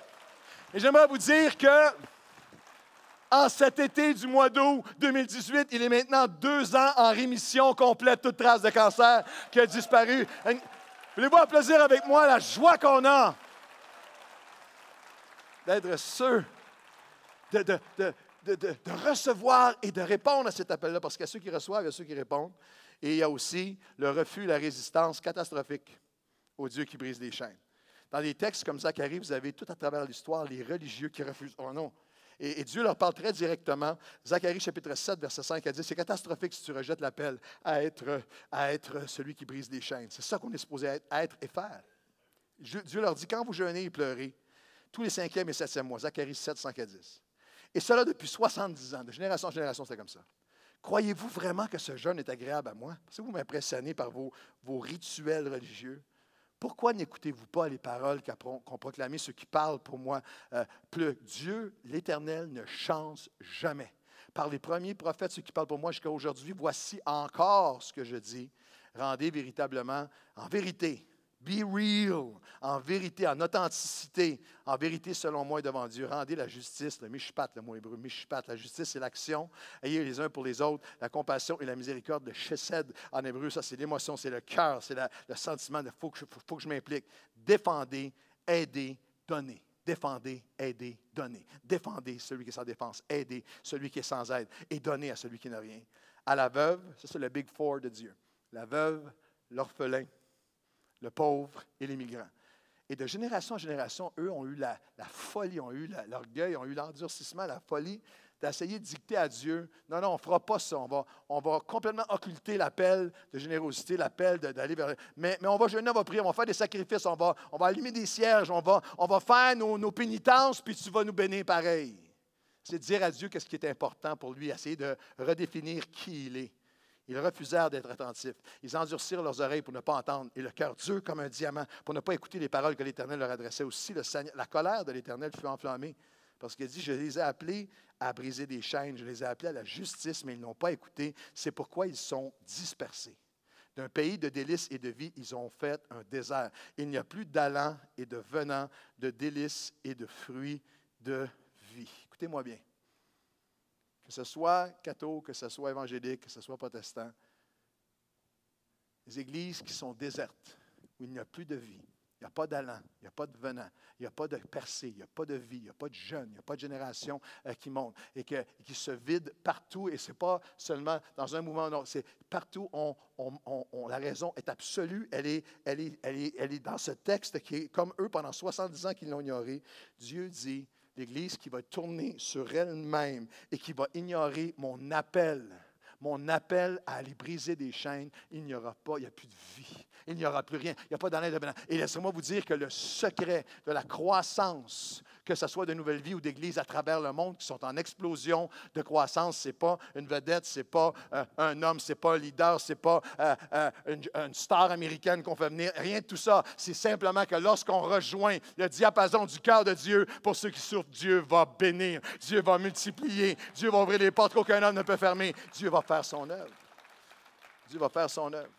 Et j'aimerais vous dire que... En ah, cet été du mois d'août 2018, il est maintenant deux ans en rémission complète, toute trace de cancer qui a disparu. Voulez-vous applaudir avec moi la joie qu'on a d'être sûr de, recevoir et de répondre à cet appel-là? Parce qu'il y a ceux qui reçoivent, il y a ceux qui répondent. Et il y a aussi le refus, la résistance catastrophique au Dieu qui brise les chaînes. Dans les textes comme ça qui vous avez tout à travers l'histoire les religieux qui refusent. Oh non, et, Dieu leur parle très directement. Zacharie chapitre 7, verset 5 à 10. C'est catastrophique si tu rejettes l'appel à être, à être celui qui brise les chaînes. C'est ça qu'on est supposé être, et faire. Dieu leur dit, quand vous jeûnez et pleurez, tous les cinquième et septième mois, Zacharie 7, 5 à Et cela depuis 70 ans, de génération en génération, c'est comme ça. Croyez-vous vraiment que ce jeûne est agréable à moi? Parce que vous m'impressionnez par vos rituels religieux. Pourquoi n'écoutez-vous pas les paroles qu'ont proclamées ceux qui parlent pour moi plus euh, Dieu, l'Éternel, ne change jamais. Par les premiers prophètes, ceux qui parlent pour moi jusqu'à aujourd'hui, voici encore ce que je dis. Rendez véritablement en vérité Be real, en vérité, en authenticité, en vérité selon moi et devant Dieu. Rendez la justice, le mishpat, le mot hébreu, mishpat. La justice, c'est l'action. Ayez les uns pour les autres, la compassion et la miséricorde, le chesed en hébreu, ça c'est l'émotion, c'est le cœur, c'est le sentiment de faut que je, faut, que je m'implique. Défendez, aidez, donnez. Défendez, aidez, donnez. Défendez celui qui est sans défense, aidez celui qui est sans aide et donnez à celui qui n'a rien. À la veuve, ça c'est le big four de Dieu. La veuve, l'orphelin, le pauvre et les migrants. Et de génération en génération, eux ont eu la, folie, ont eu l'orgueil, ont eu l'endurcissement, la folie d'essayer de dicter à Dieu, non, non, on ne fera pas ça, on va, on va complètement occulter l'appel de générosité, l'appel d'aller vers... Mais, mais on va jeûner, on va prier, on va faire des sacrifices, on va, on va allumer des cierges, on va, on va faire nos, nos pénitences, puis tu vas nous bénir pareil. C'est dire à Dieu qu'est-ce qui est important pour lui, essayer de redéfinir qui il est. Ils refusèrent d'être attentifs. Ils endurcirent leurs oreilles pour ne pas entendre et le cœur dur comme un diamant pour ne pas écouter les paroles que l'Éternel leur adressait. Aussi, la colère de l'Éternel fut enflammée parce qu'il dit, je les ai appelés à briser des chaînes, je les ai appelés à la justice, mais ils n'ont pas écouté. C'est pourquoi ils sont dispersés. D'un pays de délices et de vie, ils ont fait un désert. Il n'y a plus d'allant et de venant, de délices et de fruits de vie. Écoutez-moi bien que ce soit catho, que ce soit évangélique, que ce soit protestant, les églises qui sont désertes, où il n'y a plus de vie, il n'y a pas d'allant, il n'y a pas de venant, il n'y a pas de percée, il n'y a pas de vie, il n'y a pas de jeunes, il n'y a pas de génération euh, qui monte et, qui se vide partout. Et ce n'est pas seulement dans un mouvement, non, c'est partout. On, la raison est absolue. Elle est, elle, elle, est, dans ce texte qui est comme eux pendant 70 ans qu'ils l'ont ignoré. Dieu dit l'Église qui va tourner sur elle-même et qui va ignorer mon appel, mon appel à aller briser des chaînes, il n'y aura pas, il n'y a plus de vie, il n'y aura plus rien, il n'y a pas d'année de Et laissez-moi vous dire que le secret de la croissance que ce soit de nouvelles vies ou d'églises à travers le monde qui sont en explosion de croissance. Ce n'est pas une vedette, ce n'est pas euh, un homme, ce n'est pas un leader, ce n'est pas euh, euh, une, star américaine qu'on fait venir. Rien de tout ça. C'est simplement que lorsqu'on rejoint le diapason du cœur de Dieu, pour ceux qui souffrent, Dieu va bénir, Dieu va multiplier, Dieu va ouvrir les portes qu'aucun homme ne peut fermer. Dieu va faire son œuvre. Dieu va faire son œuvre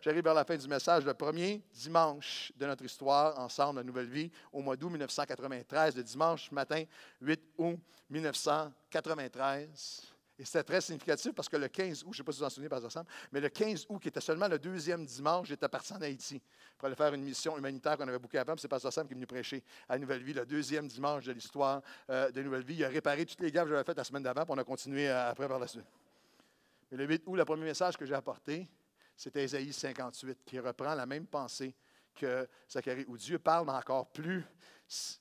j'arrive vers la fin du message, le premier dimanche de notre histoire ensemble, la nouvelle vie, au mois d'août 1993, le dimanche matin 8 août 1993. Et c'était très significatif parce que le 15 août, je ne sais pas si vous en souvenez, par ensemble, mais le 15 août, qui était seulement le deuxième dimanche, j'étais parti en Haïti pour aller faire une mission humanitaire qu'on avait bouquée avant. C'est Pasteur Sam qui est venu prêcher à Nouvelle Vie, le deuxième dimanche de l'histoire euh, de Nouvelle Vie. Il a réparé toutes les gaffes que j'avais faites la semaine d'avant, pour on a continué euh, après par la suite. Mais le 8 août, le premier message que j'ai apporté, c'est Ésaïe 58 qui reprend la même pensée que Zacharie, où Dieu parle mais encore plus.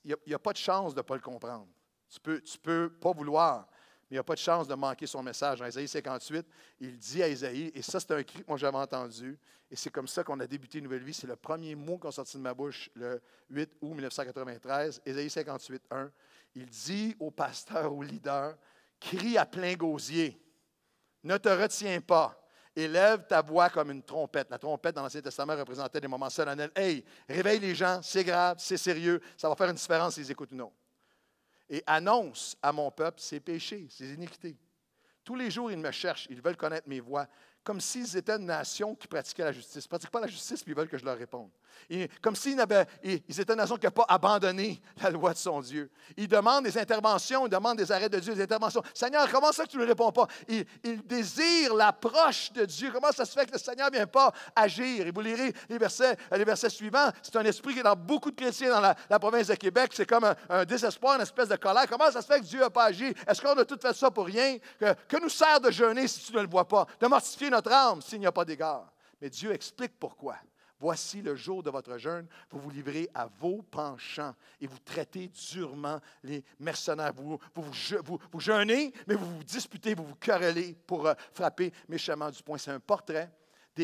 Il n'y a, pas de chance de ne pas le comprendre. Tu peux, tu peux pas vouloir, mais il n'y a pas de chance de manquer son message. Dans Ésaïe 58, il dit à Ésaïe, et ça c'est un cri que moi j'avais entendu, et c'est comme ça qu'on a débuté une nouvelle vie. C'est le premier mot qu'on sorti de ma bouche le 8 août 1993, Ésaïe 58, 1. Il dit au pasteur, au leader, crie à plein gosier, ne te retiens pas, Élève ta voix comme une trompette. La trompette dans l'Ancien Testament représentait des moments solennels. Hey, réveille les gens, c'est grave, c'est sérieux, ça va faire une différence s'ils écoutent ou non. Et annonce à mon peuple ses péchés, ses iniquités. Tous les jours, ils me cherchent, ils veulent connaître mes voix, comme s'ils étaient une nation qui pratiquait la justice. Ils ne pratiquent pas la justice, puis ils veulent que je leur réponde comme s'ils ils étaient nation qui pas abandonné la loi de son Dieu. Ils demandent des interventions, ils demandent des arrêts de Dieu, des interventions. Seigneur, comment ça que tu ne réponds pas? Ils, désirent l'approche de Dieu. Comment ça se fait que le Seigneur ne vient pas agir? Et vous lirez les versets, les versets suivants. C'est un esprit qui est dans beaucoup de chrétiens dans la, province de Québec. C'est comme un, désespoir, une espèce de colère. Comment ça se fait que Dieu n'a pas agi? Est-ce qu'on a tout fait ça pour rien? Que, que nous sert de jeûner si tu ne le vois pas? De mortifier notre âme s'il n'y a pas d'égard. Mais Dieu explique pourquoi. Voici le jour de votre jeûne. Vous vous livrez à vos penchants et vous traitez durement les mercenaires. Vous vous, jeûnez, mais vous vous disputez, vous vous querellez pour euh, frapper méchamment du poing. C'est un portrait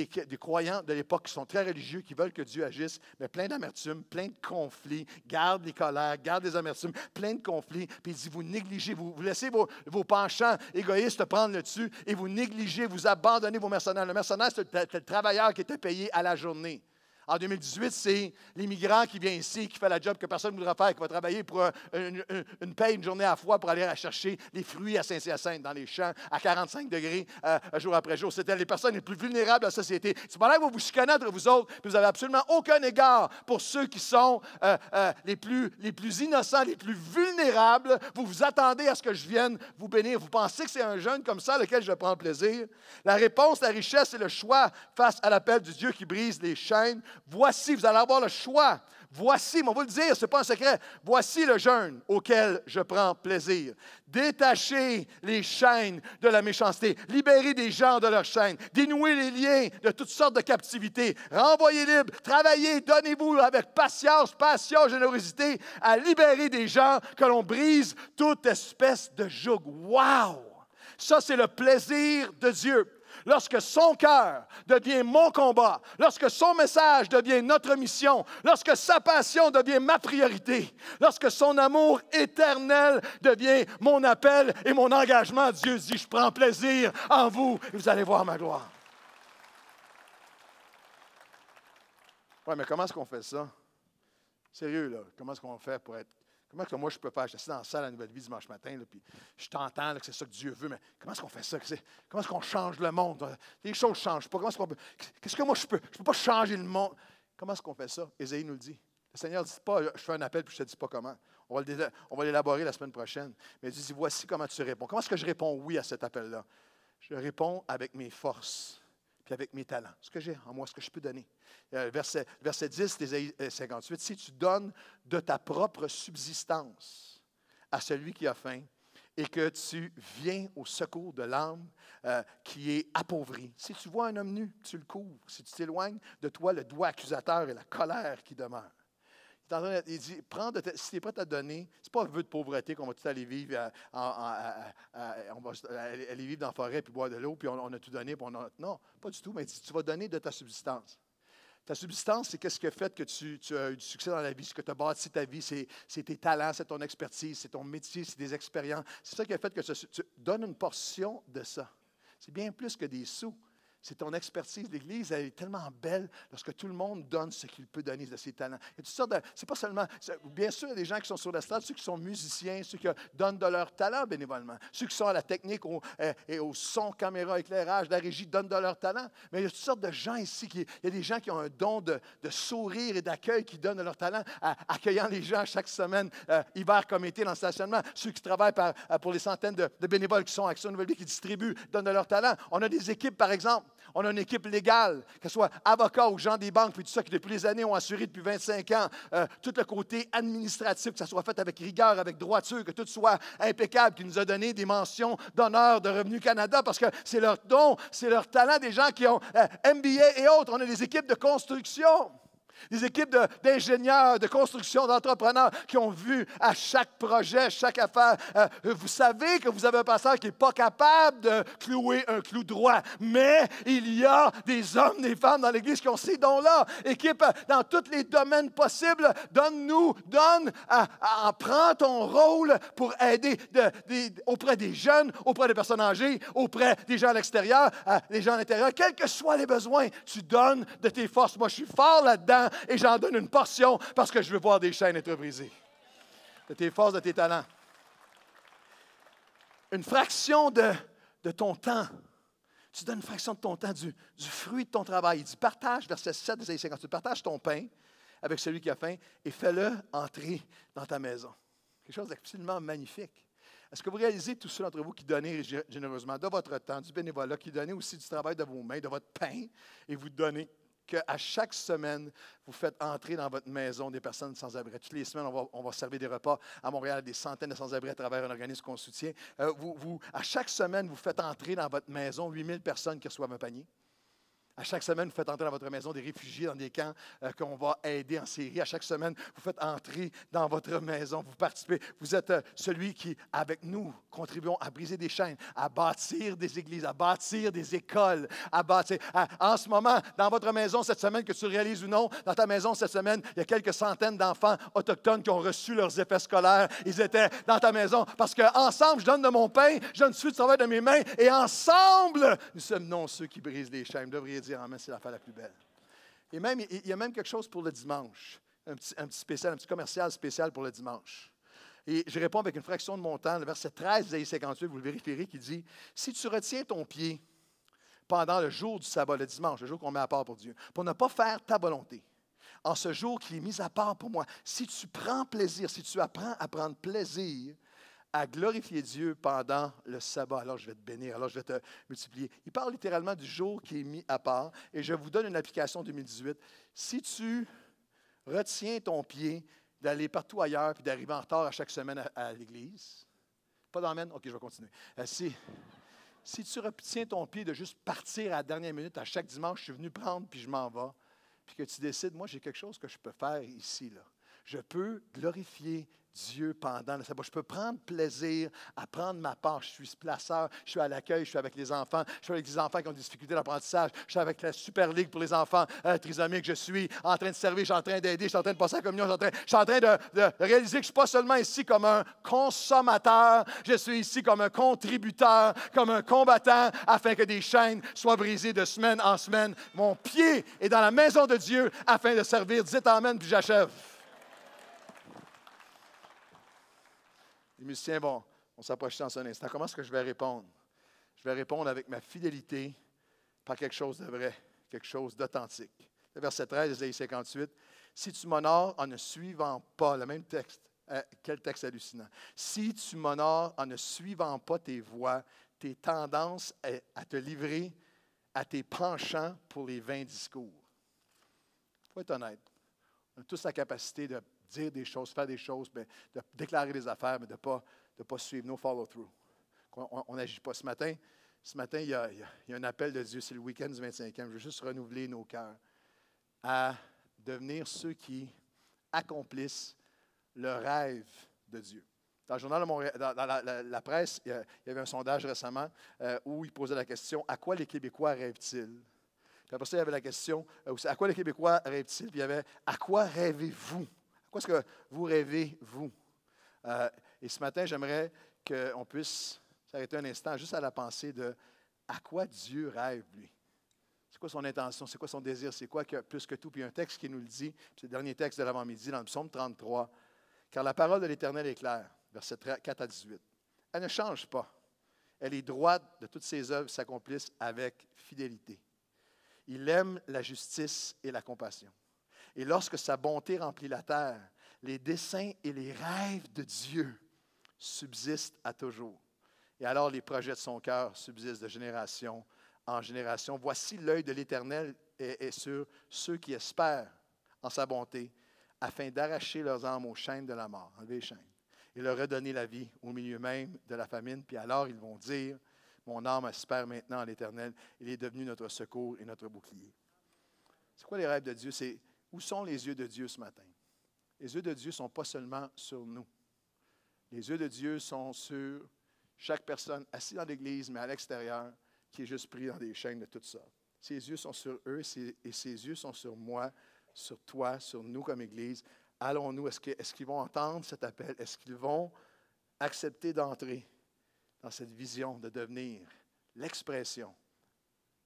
des, croyants de l'époque qui sont très religieux, qui veulent que Dieu agisse, mais plein d'amertume, plein de conflits, garde les colères, garde les amertumes, plein de conflits. Puis il dit, vous négligez, vous, vous laissez vos, penchants égoïstes prendre le dessus et vous négligez, vous abandonnez vos mercenaires. Le mercenaire, c'était le travailleur qui était payé à la journée. En 2018, c'est l'immigrant qui vient ici, qui fait la job que personne ne voudra faire, qui va travailler pour euh, une, une, une journée à la fois pour aller chercher les fruits à Saint-Hyacinthe, dans les champs, à 45 degrés, euh, jour après jour. C'était les personnes les plus vulnérables de la société. C'est pas là vous vous chicanez entre vous autres, et vous n'avez absolument aucun égard pour ceux qui sont euh, les, plus, les plus innocents, les plus vulnérables. Vous vous attendez à ce que je vienne vous bénir. Vous pensez que c'est un jeune comme ça lequel je prends plaisir. La réponse, la richesse, et le choix face à l'appel du Dieu qui brise les chaînes voici, vous allez avoir le choix. Voici, mais on va le dire, ce n'est pas un secret. Voici le jeûne auquel je prends plaisir. Détachez les chaînes de la méchanceté. Libérez des gens de leurs chaînes. Dénouez les liens de toutes sortes de captivités. Renvoyez libre. Travaillez. Donnez-vous avec patience, patience, générosité à libérer des gens que l'on brise toute espèce de joug. Wow! Ça, c'est le plaisir de Dieu lorsque son cœur devient mon combat, lorsque son message devient notre mission, lorsque sa passion devient ma priorité, lorsque son amour éternel devient mon appel et mon engagement, Dieu dit, je prends plaisir en vous et vous allez voir ma gloire. Oui, mais comment est-ce qu'on fait ça? Sérieux, là, comment est-ce qu'on fait pour être Comment que moi, je peux faire? Je suis dans la salle à Nouvelle Vie dimanche matin, là, puis je t'entends que c'est ça que Dieu veut, mais comment est-ce qu'on fait ça? Comment est-ce qu'on change le monde? Les choses ne changent pas. Comment est-ce qu'on peut. Qu'est-ce que moi, je peux? Je ne peux pas changer le monde. Comment est-ce qu'on fait ça? Ésaïe nous le dit. Le Seigneur ne dit pas, je fais un appel puis je ne te dis pas comment. On va l'élaborer la semaine prochaine. Mais il dit, voici comment tu réponds. Comment est-ce que je réponds oui à cet appel-là? Je réponds avec mes forces puis avec mes talents, ce que j'ai en moi, ce que je peux donner. Euh, verset, verset 10 d'Ésaïe 58, euh, si tu donnes de ta propre subsistance à celui qui a faim, et que tu viens au secours de l'âme euh, qui est appauvrie. Si tu vois un homme nu, tu le couvres. Si tu t'éloignes de toi, le doigt accusateur et la colère qui demeure. Il dit, prends de si tu es prêt à donner, c'est pas un vœu de pauvreté qu'on va tout aller vivre, euh, aller vivre dans la forêt, puis boire de l'eau, puis on, a tout donné. Puis non, pas du tout, mais tu vas donner de ta subsistance. Ta subsistance, c'est qu'est-ce qui a fait que tu, as eu du succès dans la vie, ce que tu as bâti ta vie, c'est tes talents, c'est ton expertise, c'est ton métier, c'est tes expériences. C'est ça qui a fait que tu donnes une portion de ça. C'est bien plus que des sous c'est ton expertise. L'Église, elle est tellement belle lorsque tout le monde donne ce qu'il peut donner de ses talents. Il y a toutes sortes de. C'est pas seulement. Bien sûr, il y a des gens qui sont sur la stade, ceux qui sont musiciens, ceux qui donnent de leur talent bénévolement, ceux qui sont à la technique au, eh, et au son, caméra, éclairage, la régie, donnent de leur talent. Mais il y a toutes sortes de gens ici. Qui, il y a des gens qui ont un don de, sourire et d'accueil qui donnent de leur talent, accueillant les gens chaque semaine, euh, hiver comme été, dans le stationnement. Ceux qui travaillent par, euh, pour les centaines de, bénévoles qui sont à Action Nouvelle qui distribuent, donnent de leur talent. On a des équipes, par exemple, on a une équipe légale, que soit avocat ou gens des banques, puis tout ça, qui depuis les années ont assuré depuis 25 ans euh, tout le côté administratif, que ça soit fait avec rigueur, avec droiture, que tout soit impeccable, qui nous a donné des mentions d'honneur de Revenu Canada parce que c'est leur don, c'est leur talent des gens qui ont euh, MBA et autres. On a des équipes de construction des équipes d'ingénieurs, de, construction, d'entrepreneurs qui ont vu à chaque projet, chaque affaire. Euh, vous savez que vous avez un pasteur qui n'est pas capable de clouer un clou droit, mais il y a des hommes, des femmes dans l'Église qui ont ces dons-là. Équipe euh, dans tous les domaines possibles, donne-nous, donne, prends ton rôle pour aider de, auprès des jeunes, auprès des personnes âgées, auprès des gens à l'extérieur, euh, des gens à l'intérieur. Quels que soient les besoins, tu donnes de tes forces. Moi, je suis fort là-dedans et j'en donne une portion parce que je veux voir des chaînes être brisées. De tes forces, de tes talents. Une fraction de, ton temps. Tu donnes une fraction de ton temps, du, fruit de ton travail. Il dit partage, verset 7 verset 50. Tu partages ton pain avec celui qui a faim et fais-le entrer dans ta maison. Quelque chose d'absolument magnifique. Est-ce que vous réalisez tous ceux d'entre vous qui donnez généreusement de votre temps, du bénévolat, qui donnez aussi du travail de vos mains, de votre pain, et vous donnez qu'à chaque semaine, vous faites entrer dans votre maison des personnes sans-abri. Toutes les semaines, on va, servir des repas à Montréal à des centaines de sans-abri à travers un organisme qu'on soutient. Euh, vous, à chaque semaine, vous faites entrer dans votre maison 8000 personnes qui reçoivent un panier. À chaque semaine, vous faites entrer dans votre maison des réfugiés dans des camps euh, qu'on va aider en Syrie. À chaque semaine, vous faites entrer dans votre maison, vous participez. Vous êtes euh, celui qui, avec nous, contribuons à briser des chaînes, à bâtir des églises, à bâtir des écoles, à bâtir. en ce moment, dans votre maison cette semaine, que tu réalises ou non, dans ta maison cette semaine, il y a quelques centaines d'enfants autochtones qui ont reçu leurs effets scolaires. Ils étaient dans ta maison parce qu'ensemble, je donne de mon pain, je donne suis travail de mes mains et ensemble, nous sommes non ceux qui brisent des chaînes. Vous devriez dire mais c'est l'affaire la plus belle. Et même, il y a même quelque chose pour le dimanche, un petit, spécial, un petit commercial spécial pour le dimanche. Et je réponds avec une fraction de mon temps, le verset 13 Isaïe 58, vous le vérifierez, qui dit Si tu retiens ton pied pendant le jour du sabbat, le dimanche, le jour qu'on met à part pour Dieu, pour ne pas faire ta volonté, en ce jour qui est mis à part pour moi, si tu prends plaisir, si tu apprends à prendre plaisir à glorifier Dieu pendant le sabbat. Alors je vais te bénir, alors je vais te multiplier. Il parle littéralement du jour qui est mis à part. Et je vous donne une application 2018. Si tu retiens ton pied d'aller partout ailleurs puis d'arriver en retard à chaque semaine à, l'Église, pas d'emmène? OK, je vais continuer. Euh, si, si tu retiens ton pied de juste partir à la dernière minute, à chaque dimanche, je suis venu prendre puis je m'en vais, puis que tu décides, moi, j'ai quelque chose que je peux faire ici, là. Je peux glorifier Dieu pendant le sabbat. Je peux prendre plaisir à prendre ma part. Je suis placeur, je suis à l'accueil, je suis avec les enfants, je suis avec les enfants qui ont des difficultés d'apprentissage, je suis avec la Super Ligue pour les enfants trisomiques, je suis en train de servir, je suis en train d'aider, je suis en train de passer la communion, je suis en train, de, de, réaliser que je ne suis pas seulement ici comme un consommateur, je suis ici comme un contributeur, comme un combattant, afin que des chaînes soient brisées de semaine en semaine. Mon pied est dans la maison de Dieu afin de servir. Dites Amen, puis j'achève. musiciens on s'approche dans un instant. Comment est-ce que je vais répondre? Je vais répondre avec ma fidélité par quelque chose de vrai, quelque chose d'authentique. Le verset 13, Isaïe 58. Si tu m'honores en ne suivant pas, le même texte, euh, quel texte hallucinant. Si tu m'honores en ne suivant pas tes voies, tes tendances à, à te livrer à tes penchants pour les vains discours. Il faut être honnête. On a tous la capacité de dire des choses, faire des choses, de déclarer des affaires, mais de ne pas, de pas suivre, nos follow-through. On n'agit pas. Ce matin, ce matin il y, a, un appel de Dieu, c'est le week-end du 25e. Je veux juste renouveler nos cœurs à devenir ceux qui accomplissent le rêve de Dieu. Dans le journal dans la, presse, il y avait un sondage récemment euh, où il posait la question À quoi les Québécois rêvent-ils Puis après ça, il y avait la question euh, À quoi les Québécois rêvent-ils il y avait À quoi rêvez-vous Qu'est-ce que vous rêvez, vous? Euh, et ce matin, j'aimerais qu'on puisse s'arrêter un instant juste à la pensée de à quoi Dieu rêve, lui. C'est quoi son intention? C'est quoi son désir? C'est quoi plus que tout? Puis un texte qui nous le dit, c'est le dernier texte de l'avant-midi dans le psaume 33. Car la parole de l'Éternel est claire, Verset 4 à 18. Elle ne change pas. Elle est droite de toutes ses œuvres s'accomplissent avec fidélité. Il aime la justice et la compassion. Et lorsque sa bonté remplit la terre, les desseins et les rêves de Dieu subsistent à toujours. Et alors les projets de son cœur subsistent de génération en génération. Voici l'œil de l'Éternel est, sur ceux qui espèrent en sa bonté, afin d'arracher leurs âmes aux chaînes de la mort, enlever les chaînes, et leur redonner la vie au milieu même de la famine. Puis alors ils vont dire, mon âme espère maintenant en l'Éternel, il est devenu notre secours et notre bouclier. C'est quoi les rêves de Dieu? C'est où sont les yeux de Dieu ce matin? Les yeux de Dieu ne sont pas seulement sur nous. Les yeux de Dieu sont sur chaque personne assise dans l'Église, mais à l'extérieur, qui est juste pris dans des chaînes de toutes sortes. Ses yeux sont sur eux et ses yeux sont sur moi, sur toi, sur nous comme Église. Allons-nous, est-ce qu'ils vont entendre cet appel? Est-ce qu'ils vont accepter d'entrer dans cette vision de devenir l'expression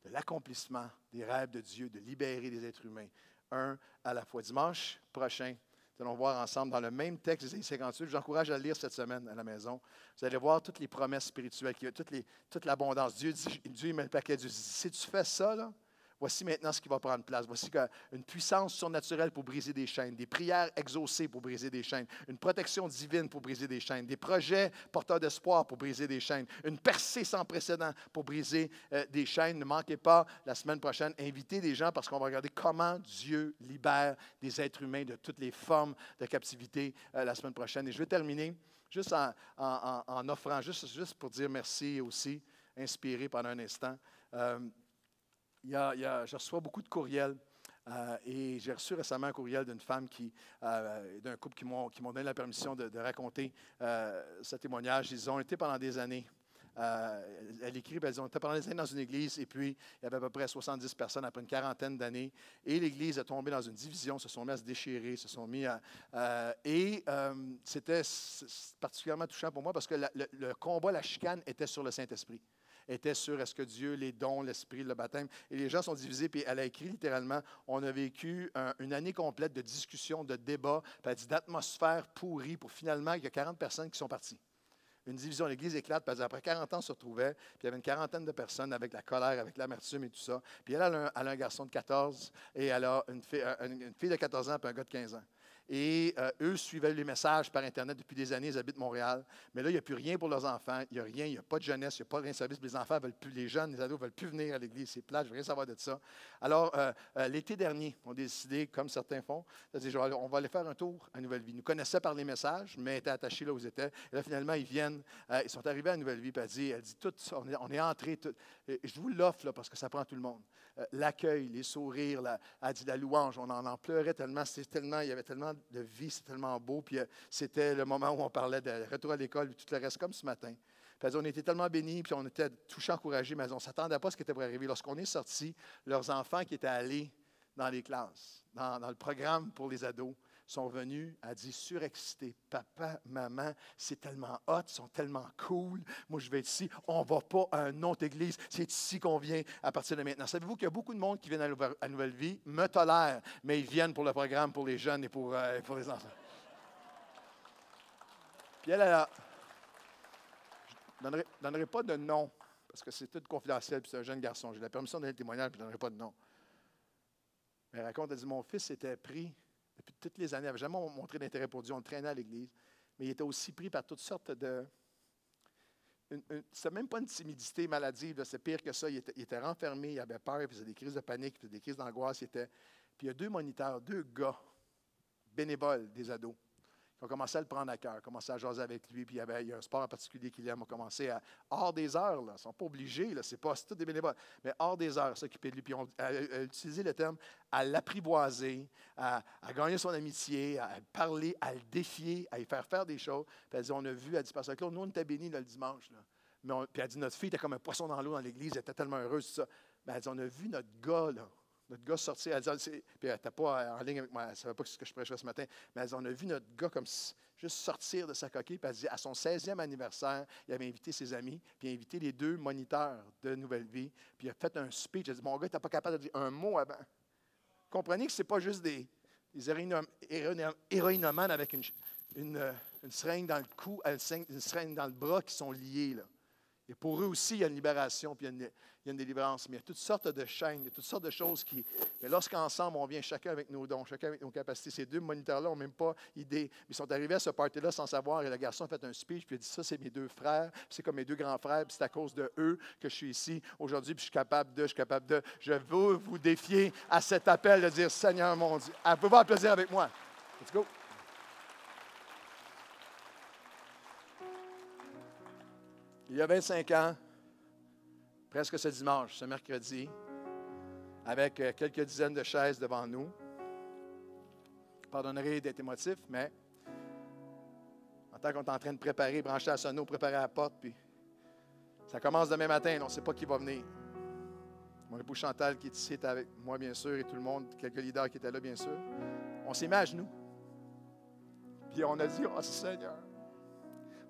de l'accomplissement des rêves de Dieu, de libérer les êtres humains un à la fois. Dimanche prochain, nous allons voir ensemble dans le même texte des 58. j'encourage vous encourage à lire cette semaine à la maison. Vous allez voir toutes les promesses spirituelles, qu'il y toutes toute l'abondance. Dieu dit, Dieu met le paquet. Dieu dit, si tu fais ça, là, Voici maintenant ce qui va prendre place. Voici une puissance surnaturelle pour briser des chaînes, des prières exaucées pour briser des chaînes, une protection divine pour briser des chaînes, des projets porteurs d'espoir pour briser des chaînes, une percée sans précédent pour briser euh, des chaînes. Ne manquez pas la semaine prochaine, invitez des gens parce qu'on va regarder comment Dieu libère des êtres humains de toutes les formes de captivité euh, la semaine prochaine. Et je vais terminer juste en, offrant, juste, juste pour dire merci aussi, inspiré pendant un instant. Euh, je reçois beaucoup de courriels. Euh, et j'ai reçu récemment un courriel d'une femme qui, euh, d'un couple qui m'ont, donné la permission de, raconter euh, ce témoignage. Ils ont été pendant des années. elle écrit, ben, ils ont été pendant des années dans une église, et puis il y avait à peu près 70 personnes après une quarantaine d'années. Et l'église est tombée dans une division, se sont mis à se déchirer, se sont mis à. et c'était particulièrement touchant pour moi parce que le, le combat, la chicane était sur le Saint-Esprit était sur est-ce que Dieu, les dons, l'esprit, le baptême. Et les gens sont divisés. Puis elle a écrit littéralement on a vécu une année complète de discussions, de débats, d'atmosphère pourrie pour finalement, il y a 40 personnes qui sont parties une division. L'Église éclate parce qu'après 40 ans, on se retrouvait, puis il y avait une quarantaine de personnes avec la colère, avec l'amertume et tout ça. Puis elle, a un, garçon de 14 et elle a une fille, une fille de 14 ans puis un gars de 15 ans. Et euh, eux suivaient les messages par Internet depuis des années. Ils habitent Montréal. Mais là, il n'y a plus rien pour leurs enfants. Il n'y a rien. Il n'y a pas de jeunesse. Il n'y a pas de rien de service. Les enfants veulent plus, les jeunes, les ados veulent plus venir à l'église. C'est plat. Je veux rien savoir de ça. Alors, euh, euh, l'été dernier, on a décidé, comme certains font, on va aller faire un tour à Nouvelle-Vie. Ils nous connaissaient par les messages, mais étaient attachés là où ils étaient. Et là, finalement, ils viennent. ils sont arrivés à Nouvelle-Vie. Elle dit, elle dit tout, on est, on est entrés. je vous l'offre parce que ça prend tout le monde. L'accueil, les sourires, la, elle dit la louange. On en, en pleurait tellement. Tellement, il y avait tellement de vie, c'est tellement beau. Puis euh, c'était le moment où on parlait de retour à l'école, tout le reste comme ce matin. Puis on était tellement bénis, puis on était touchés, encouragés, mais on ne s'attendait pas à ce qui était pour arriver. Lorsqu'on est sorti, leurs enfants qui étaient allés dans les classes, dans, dans, le programme pour les ados, sont venus, a dit surexcité, papa, maman, c'est tellement hot, ils sont tellement cool. Moi, je vais être ici. On va pas à une autre église. C'est ici qu'on vient à partir de maintenant. Savez-vous qu'il y a beaucoup de monde qui viennent à Nouvelle Vie, me tolèrent, mais ils viennent pour le programme, pour les jeunes et pour, euh, les enfants. Puis elle, elle a... Je ne donnerai, pas de nom, parce que c'est tout confidentiel, puis c'est un jeune garçon. J'ai la permission de donner témoignage, puis je ne donnerai pas de nom. Mais raconte, elle dit, mon fils était pris toutes les années, il n'avait jamais montré d'intérêt pour Dieu, on traînait à l'Église, mais il était aussi pris par toutes sortes de... C'était même pas une timidité maladive, c'est pire que ça. Il était, renfermé, il avait peur, Il faisait des crises de panique, des crises d'angoisse. Était... Puis il y a deux moniteurs, deux gars bénévoles des ados on commencé à le prendre à cœur, commençait à jaser avec lui, puis il y avait a un sport en particulier qu'il aime. On commencé à, hors des heures, là, ils ne sont pas obligés, c'est pas tout des bénévoles, mais hors des heures, s'occuper de lui, puis on a, utilisé le terme à l'apprivoiser, à, gagner son amitié, à parler, à le défier, à lui faire faire des choses. Puis elle dit, on a vu, elle dit, parce que nous, on était bénis le dimanche. Là. puis elle dit, notre fille était comme un poisson dans l'eau dans l'église, elle était tellement heureuse, de ça. Mais elle dit, on a vu notre gars, là, notre gars sorti, elle disait, ah, puis elle n'était pas en ligne avec moi, ça ne savait pas ce que je prêcherais ce matin, mais elle on a vu notre gars comme juste sortir de sa coquille, puis elle dit, à son 16e anniversaire, il avait invité ses amis, puis invité les deux moniteurs de Nouvelle Vie, puis il a fait un speech, elle dit, mon gars, t'as pas capable de dire un mot avant. Comprenez que ce n'est pas juste des, des héroïnomanes avec une, une, une, seringue dans le cou, une seringue dans le bras qui sont liés, là. Et pour eux aussi, il y a une libération, puis il y a une, délivrance. Mais il y a toutes sortes de chaînes, il y a toutes sortes de choses qui. Mais lorsqu'ensemble, on vient chacun avec nos dons, chacun avec nos capacités, ces deux moniteurs-là n'ont même pas idée. Ils sont arrivés à ce party-là sans savoir, et le garçon a fait un speech, puis il a dit Ça, c'est mes deux frères, c'est comme mes deux grands frères, c'est à cause de eux que je suis ici aujourd'hui, puis je suis capable de, je suis capable de. Je veux vous défier à cet appel de dire Seigneur mon Dieu. Vous pouvez plaisir avec moi. Let's go. il y a 25 ans, presque ce dimanche, ce mercredi, avec euh, quelques dizaines de chaises devant nous. pardonnerai d'être émotif, mais en tant qu'on est en train de préparer, brancher la sonneau, préparer la porte, puis ça commence demain matin, on ne sait pas qui va venir. Mon époux Chantal qui est ici avec moi, bien sûr, et tout le monde, quelques leaders qui étaient là, bien sûr. On s'est nous, à genoux. Puis on a dit, oh Seigneur,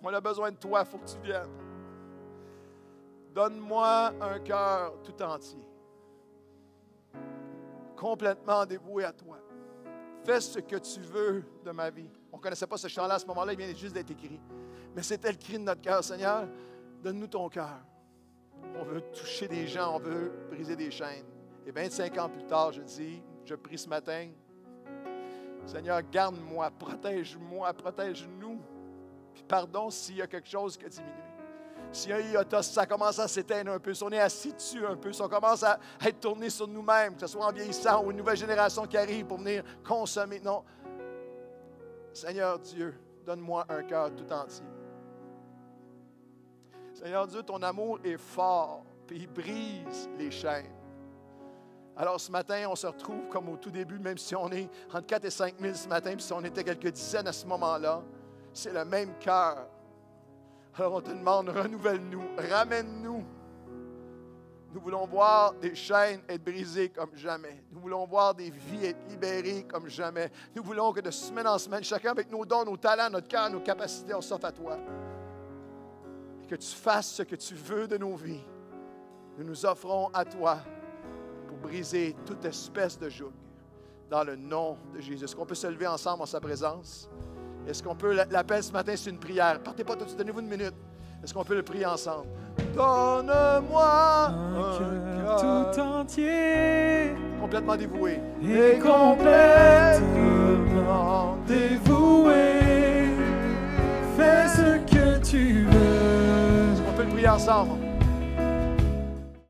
on a besoin de toi, il faut que tu viennes. Donne-moi un cœur tout entier, complètement dévoué à toi. Fais ce que tu veux de ma vie. On ne connaissait pas ce chant-là à ce moment-là, il vient juste d'être écrit. Mais c'était le cri de notre cœur, Seigneur, donne-nous ton cœur. On veut toucher des gens, on veut briser des chaînes. Et 25 ans plus tard, je dis, je prie ce matin, Seigneur, garde-moi, protège-moi, protège-nous. Puis pardon s'il y a quelque chose qui a diminué. Si ça commence à s'éteindre un peu, si on est assis dessus un peu, si on commence à être tourné sur nous-mêmes, que ce soit en vieillissant ou une nouvelle génération qui arrive pour venir consommer. Non. Seigneur Dieu, donne-moi un cœur tout entier. Seigneur Dieu, ton amour est fort, puis il brise les chaînes. Alors ce matin, on se retrouve comme au tout début, même si on est entre 4 et 5 000 ce matin, puis si on était quelques dizaines à ce moment-là, c'est le même cœur alors on te demande, renouvelle-nous, ramène-nous. Nous voulons voir des chaînes être brisées comme jamais. Nous voulons voir des vies être libérées comme jamais. Nous voulons que de semaine en semaine, chacun avec nos dons, nos talents, notre cœur, nos capacités, on s'offre à toi. Et que tu fasses ce que tu veux de nos vies. Nous nous offrons à toi pour briser toute espèce de joug dans le nom de Jésus. Qu'on peut se lever ensemble en sa présence. Est-ce qu'on peut l'appel ce matin, c'est une prière. Partez pas tout de suite, donnez-vous une minute. Est-ce qu'on peut le prier ensemble? Donne-moi tout entier, complètement dévoué, et complètement dévoué. Fais ce que tu veux. Est-ce qu'on peut le prier ensemble?